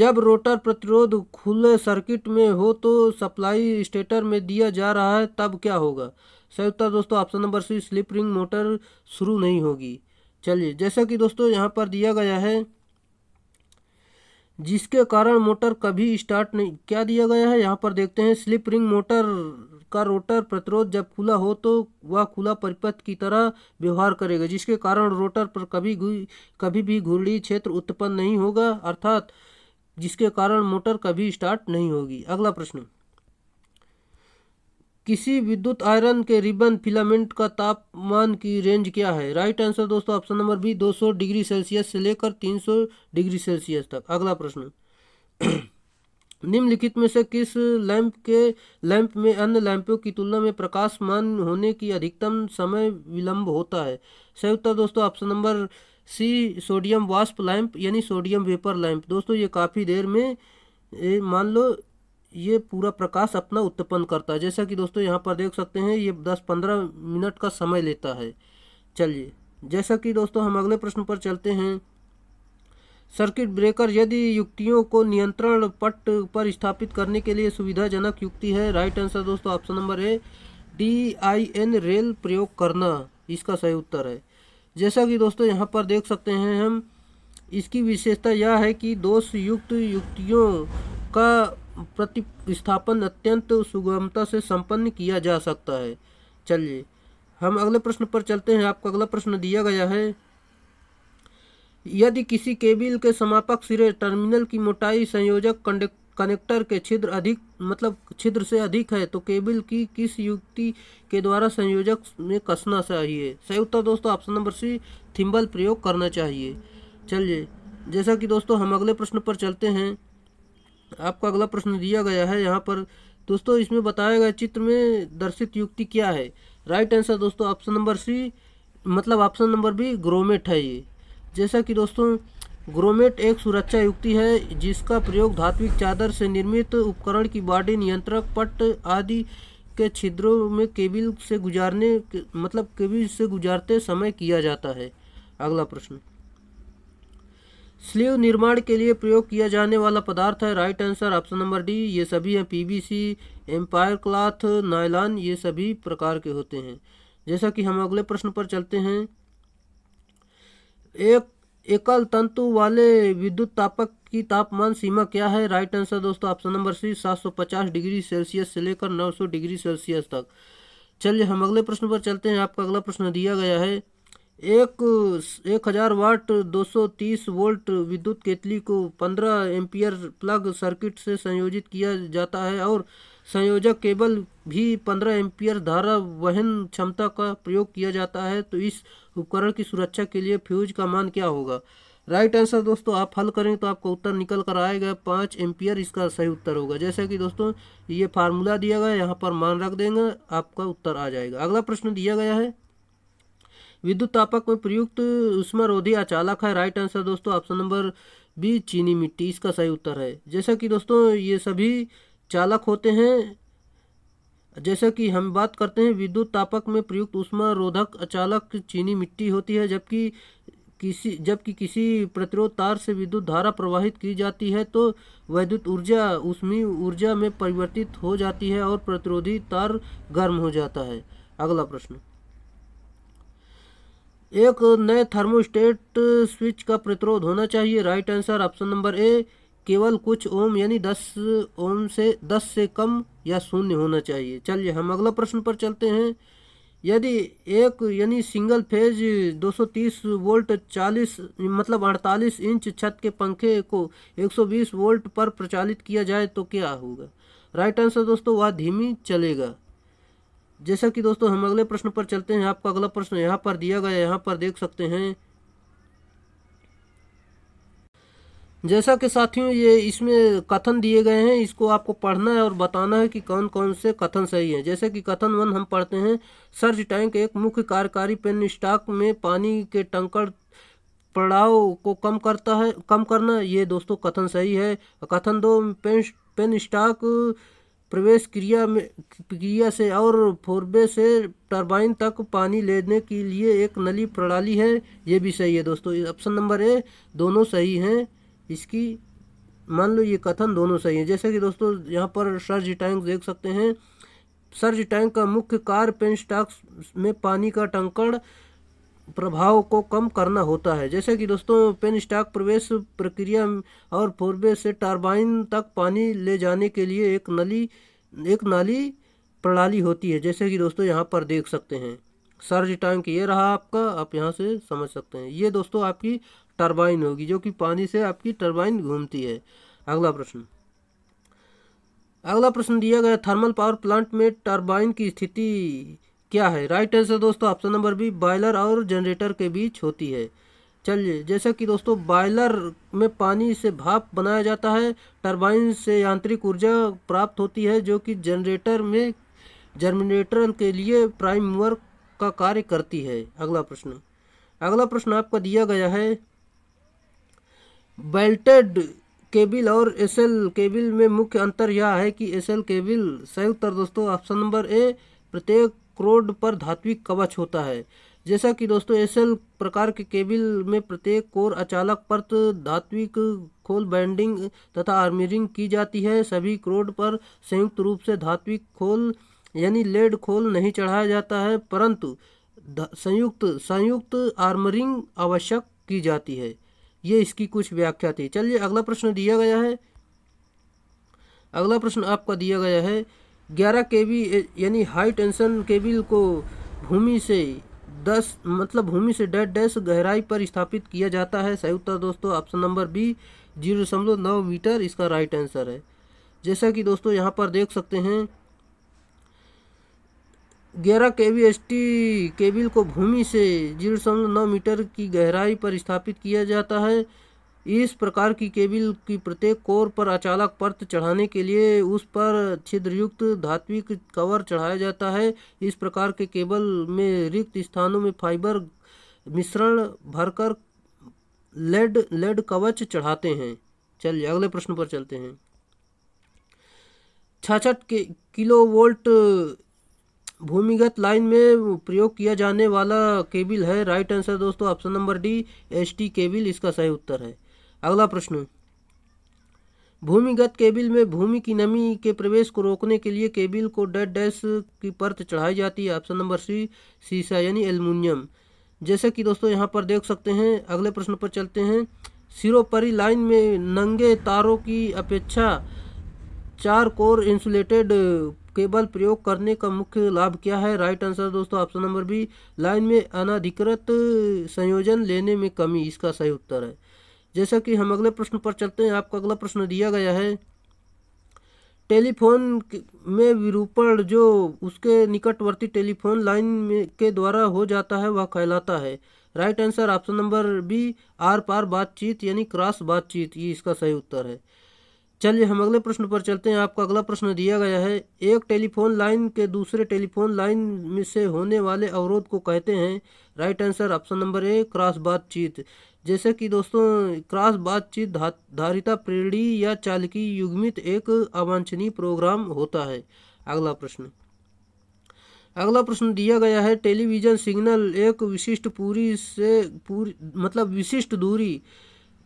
जब रोटर प्रतिरोध खुले सर्किट में हो तो सप्लाई स्टेटर में दिया जा रहा है तब क्या होगा सही उत्तर तो दोस्तों option number C slip ring motor शुरू नहीं होगी चलिए जैसा कि दोस्तों यहाँ पर दिया गया है जिसके कारण मोटर कभी स्टार्ट नहीं क्या दिया गया है यहाँ पर देखते हैं स्लिप रिंग मोटर का रोटर प्रतिरोध जब खुला हो तो वह खुला परिपथ की तरह व्यवहार करेगा जिसके कारण रोटर पर कभी कभी भी घूर्णी क्षेत्र उत्पन्न नहीं होगा अर्थात जिसके कारण मोटर कभी स्टार्ट नहीं होगी अगला प्रश्न किसी विद्युत आयरन के रिबन फिलामेंट का तापमान की रेंज क्या है राइट आंसर दोस्तों option number B 200 degree Celsius से लेकर 300 डिग्री सेल्सियस तक अगला प्रश्न निम्नलिखित में से किस लैंप के लैंप में अन्य लैंपों की तुलना में प्रकाशमान होने की अधिकतम समय विलंब होता है सही उत्तर दोस्तों ऑप्शन नंबर सी सोडियम वाष्प लैंप यानी सोडियम वेपर लैंप दोस्तों ये काफ़ी देर में मान लो ये पूरा प्रकाश अपना उत्पन्न करता है जैसा कि दोस्तों यहाँ पर देख सकते हैं ये दस पंद्रह मिनट का समय लेता है चलिए जैसा कि दोस्तों हम अगले प्रश्न पर चलते हैं सर्किट ब्रेकर यदि युक्तियों को नियंत्रण पट पर स्थापित करने के लिए सुविधाजनक युक्ति है राइट आंसर दोस्तों option number A D I N rail प्रयोग करना इसका सही उत्तर है जैसा कि दोस्तों यहाँ पर देख सकते हैं हम इसकी विशेषता यह है कि दोष युक्त युक्तियों का प्रतिस्थापन अत्यंत सुगमता से संपन्न किया जा सकता है चलिए हम अगले प्रश्न पर चलते हैं आपका अगला प्रश्न दिया गया है यदि किसी केबिल के समापक सिरे टर्मिनल की मोटाई संयोजक कनेक्टर के छिद्र अधिक मतलब छिद्र से अधिक है तो केबिल की किस युक्ति के द्वारा संयोजक में कसना चाहिए सही उत्तर दोस्तों ऑप्शन नंबर सी थिम्बल प्रयोग करना चाहिए चलिए जैसा कि दोस्तों हम अगले प्रश्न पर चलते हैं आपका अगला प्रश्न दिया गया है यहाँ पर दोस्तों इसमें बताया गया चित्र में दर्शित युक्ति क्या है राइट आंसर दोस्तों ऑप्शन नंबर सी मतलब ऑप्शन नंबर बी ग्रोमेट है ये जैसा कि दोस्तों ग्रोमेट एक सुरक्षा युक्ति है जिसका प्रयोग धात्विक चादर से निर्मित उपकरण की बॉडी नियंत्रक पट आदि के छिद्रों में केबिल से गुजारने के, मतलब केबिल से गुजारते समय किया जाता है अगला प्रश्न स्लीव निर्माण के लिए प्रयोग किया जाने वाला पदार्थ है right answer option number D ये सभी हैं पीवीसी एम्पायर क्लॉथ नायलान ये सभी प्रकार के होते हैं जैसा कि हम अगले प्रश्न पर चलते हैं एक एकल तंतु वाले विद्युत तापक की तापमान सीमा क्या है राइट आंसर दोस्तों option number C 750 degree Celsius से लेकर 900 डिग्री सेल्सियस तक चलिए हम अगले प्रश्न पर चलते हैं आपका अगला प्रश्न दिया गया है एक एक हज़ार वाट 230 वोल्ट विद्युत केतली को 15 एम्पियर प्लग सर्किट से संयोजित किया जाता है और संयोजक केबल भी 15 एम्पियर धारा वहन क्षमता का प्रयोग किया जाता है तो इस उपकरण की सुरक्षा के लिए फ्यूज का मान क्या होगा राइट आंसर दोस्तों आप हल करें तो आपका उत्तर निकल कर आएगा पाँच एम्पियर इसका सही उत्तर होगा जैसा कि दोस्तों ये फार्मूला दिया गया यहाँ पर मान रख देंगे आपका उत्तर आ जाएगा अगला प्रश्न दिया गया है विद्युत तापक में प्रयुक्त उष्मारोधी अचालक है राइट आंसर दोस्तों ऑप्शन नंबर बी चीनी मिट्टी इसका सही उत्तर है जैसा कि दोस्तों ये सभी चालक होते हैं जैसा कि हम बात करते हैं विद्युत तापक में प्रयुक्त उष्मा रोधक अचालक चीनी मिट्टी होती है जबकि किसी जबकि किसी प्रतिरोध तार से विद्युत धारा प्रवाहित की जाती है तो वैद्युत ऊर्जा उसमें ऊर्जा में परिवर्तित हो जाती है और प्रतिरोधी तार गर्म हो जाता है अगला प्रश्न एक नए थर्मोस्टेट स्विच का प्रतिरोध होना चाहिए right answer option number A केवल कुछ ओम यानी दस ओम से दस से कम या शून्य होना चाहिए चलिए हम अगला प्रश्न पर चलते हैं यदि एक यानी सिंगल फेज 230 वोल्ट 40 मतलब 48 इंच छत के पंखे को 120 वोल्ट पर प्रचालित किया जाए तो क्या होगा राइट आंसर दोस्तों वह धीमी चलेगा जैसा कि दोस्तों हम अगले प्रश्न पर चलते हैं आपका अगला प्रश्न यहाँ पर दिया गया यहाँ पर देख सकते हैं जैसा कि साथियों ये इसमें कथन दिए गए हैं इसको आपको पढ़ना है और बताना है कि कौन कौन से कथन सही हैं जैसे कि कथन वन हम पढ़ते हैं सर्ज टैंक एक मुख्य कार्यकारी पेन स्टॉक में पानी के टंकर पड़ाव को कम करता है कम करना ये दोस्तों कथन सही है कथन दो पेन पेन स्टॉक प्रवेश क्रिया में क्रिया से और फोरबे से टरबाइन तक पानी लेने के लिए एक नली प्रणाली है ये भी सही है दोस्तों ऑप्शन नंबर ए दोनों सही हैं इसकी मान लो ये कथन दोनों सही है जैसे कि दोस्तों यहाँ पर सर्ज टैंक देख सकते हैं सर्ज टैंक का मुख्य कार्य पेंस्टाक्स में पानी का टंकड़ प्रभाव को कम करना होता है जैसे कि दोस्तों पेन स्टॉक प्रवेश प्रक्रिया और पूर्वे से टरबाइन तक पानी ले जाने के लिए एक नली एक नाली प्रणाली होती है जैसे कि दोस्तों यहाँ पर देख सकते हैं सर्ज टैंक ये रहा आपका आप यहाँ से समझ सकते हैं ये दोस्तों आपकी टरबाइन होगी जो कि पानी से आपकी टरबाइन घूमती है अगला प्रश्न अगला प्रश्न दिया गया थर्मल पावर प्लांट में टरबाइन की स्थिति क्या है राइट आंसर दोस्तों ऑप्शन नंबर बी बॉयलर और जनरेटर के बीच होती है चलिए जैसा कि दोस्तों बॉयलर में पानी से भाप बनाया जाता है टरबाइन से यांत्रिक ऊर्जा प्राप्त होती है जो कि जनरेटर में जनरेटर के लिए प्राइम वर्क का कार्य करती है अगला प्रश्न अगला प्रश्न आपका दिया गया है बेल्टेड केबिल और एसएल केबिल में मुख्य अंतर यह है कि एसएल केबिल सही उत्तर दोस्तों ऑप्शन नंबर ए प्रत्येक क्रोड पर धात्विक कवच होता है जैसा कि दोस्तों एसएल प्रकार के केबिल में प्रत्येक कोर अचालक परत धात्विक खोल बैंडिंग तथा आर्मिरिंग की जाती है सभी क्रोड पर संयुक्त रूप से धात्विक खोल यानी लेड खोल नहीं चढ़ाया जाता है परंतु संयुक्त संयुक्त आर्मरिंग आवश्यक की जाती है ये इसकी कुछ व्याख्या थी चलिए अगला प्रश्न दिया गया है अगला प्रश्न आपका दिया गया है 11 केबी यानी हाई टेंशन केबिल को भूमि से 10 मतलब भूमि से डेढ़ डैश गहराई पर स्थापित किया जाता है सही उत्तर दोस्तों ऑप्शन नंबर बी जीरो दशमलव नौ मीटर इसका राइट आंसर है जैसा कि दोस्तों यहाँ पर देख सकते हैं ग्यारह के वी एस टी केबिल को भूमि से जीरो दशमलव नौ मीटर की गहराई पर स्थापित किया जाता है इस प्रकार की केबिल की प्रत्येक कोर पर अचालक परत चढ़ाने के लिए उस पर छिद्रयुक्त धात्विक कवर चढ़ाया जाता है इस प्रकार के केबल में रिक्त स्थानों में फाइबर मिश्रण भरकर लेड लेड कवच चढ़ाते हैं चलिए अगले प्रश्न पर चलते हैं छाछठ के किलो वोल्ट भूमिगत लाइन में प्रयोग किया जाने वाला केबिल है राइट आंसर दोस्तों option number D S T T cable इसका सही उत्तर है अगला प्रश्न भूमिगत केबिल में भूमि की नमी के प्रवेश को रोकने के लिए केबिल को डेड डैश की परत चढ़ाई जाती है ऑप्शन नंबर सी सीसा यानी एल्युमिनियम जैसे कि दोस्तों यहाँ पर देख सकते हैं अगले प्रश्न पर चलते हैं सिरोपरी लाइन में नंगे तारों की अपेक्षा चार कोर इंसुलेटेड केबल प्रयोग करने का मुख्य लाभ क्या है राइट आंसर दोस्तों ऑप्शन नंबर बी लाइन में अनाधिकृत संयोजन लेने में कमी इसका सही उत्तर है जैसा कि हम अगले प्रश्न पर चलते हैं आपका अगला प्रश्न दिया गया है टेलीफोन में विरूपण जो उसके निकटवर्ती टेलीफोन लाइन में के द्वारा हो जाता है वह कहलाता है right answer option number B आर पार बातचीत यानी क्रॉस बातचीत ये इसका सही उत्तर है चलिए हम अगले प्रश्न पर चलते हैं आपका अगला प्रश्न दिया गया है एक टेलीफोन लाइन के दूसरे टेलीफोन लाइन में से होने वाले अवरोध को कहते हैं right answer option number A cross बातचीत जैसे कि दोस्तों क्रॉस बातचीत धा, धारिता प्रेरणी या चालकी युग्मित एक अवांछनीय प्रोग्राम होता है अगला प्रश्न अगला प्रश्न दिया गया है टेलीविजन सिग्नल एक विशिष्ट पूरी से पूरी मतलब विशिष्ट दूरी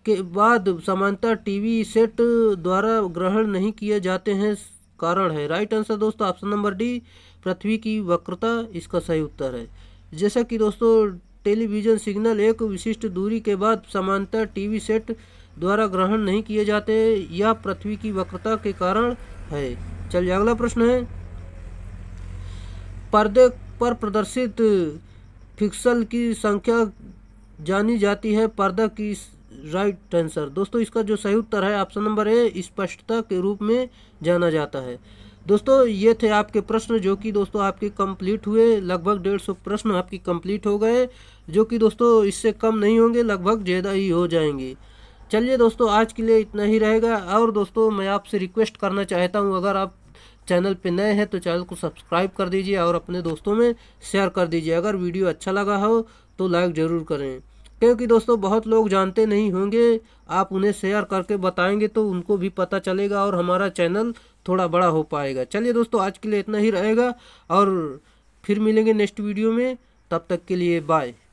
के बाद समानता टीवी सेट द्वारा ग्रहण नहीं किए जाते हैं कारण है राइट आंसर दोस्तों ऑप्शन नंबर डी पृथ्वी की वक्रता इसका सही उत्तर है जैसा कि दोस्तों टेलीविजन सिग्नल एक विशिष्ट दूरी के बाद समांतर टीवी सेट द्वारा ग्रहण नहीं किए जाते यह पृथ्वी की वक्रता के कारण है चलिए अगला प्रश्न है पर्दे पर प्रदर्शित फिक्सल की संख्या जानी जाती है पर्दा की राइट आंसर दोस्तों इसका जो सही उत्तर है ऑप्शन नंबर ए स्पष्टता के रूप में जाना जाता है दोस्तों ये थे आपके प्रश्न जो कि दोस्तों आपके कंप्लीट हुए लगभग डेढ़ सौ प्रश्न आपके कंप्लीट हो गए जो कि दोस्तों इससे कम नहीं होंगे लगभग ज़्यादा ही हो जाएंगे चलिए दोस्तों आज के लिए इतना ही रहेगा और दोस्तों मैं आपसे रिक्वेस्ट करना चाहता हूँ अगर आप चैनल पर नए हैं तो चैनल को सब्सक्राइब कर दीजिए और अपने दोस्तों में शेयर कर दीजिए अगर वीडियो अच्छा लगा हो तो लाइक ज़रूर करें क्योंकि दोस्तों बहुत लोग जानते नहीं होंगे आप उन्हें शेयर करके बताएंगे तो उनको भी पता चलेगा और हमारा चैनल थोड़ा बड़ा हो पाएगा चलिए दोस्तों आज के लिए इतना ही रहेगा और फिर मिलेंगे नेक्स्ट वीडियो में तब तक के लिए बाय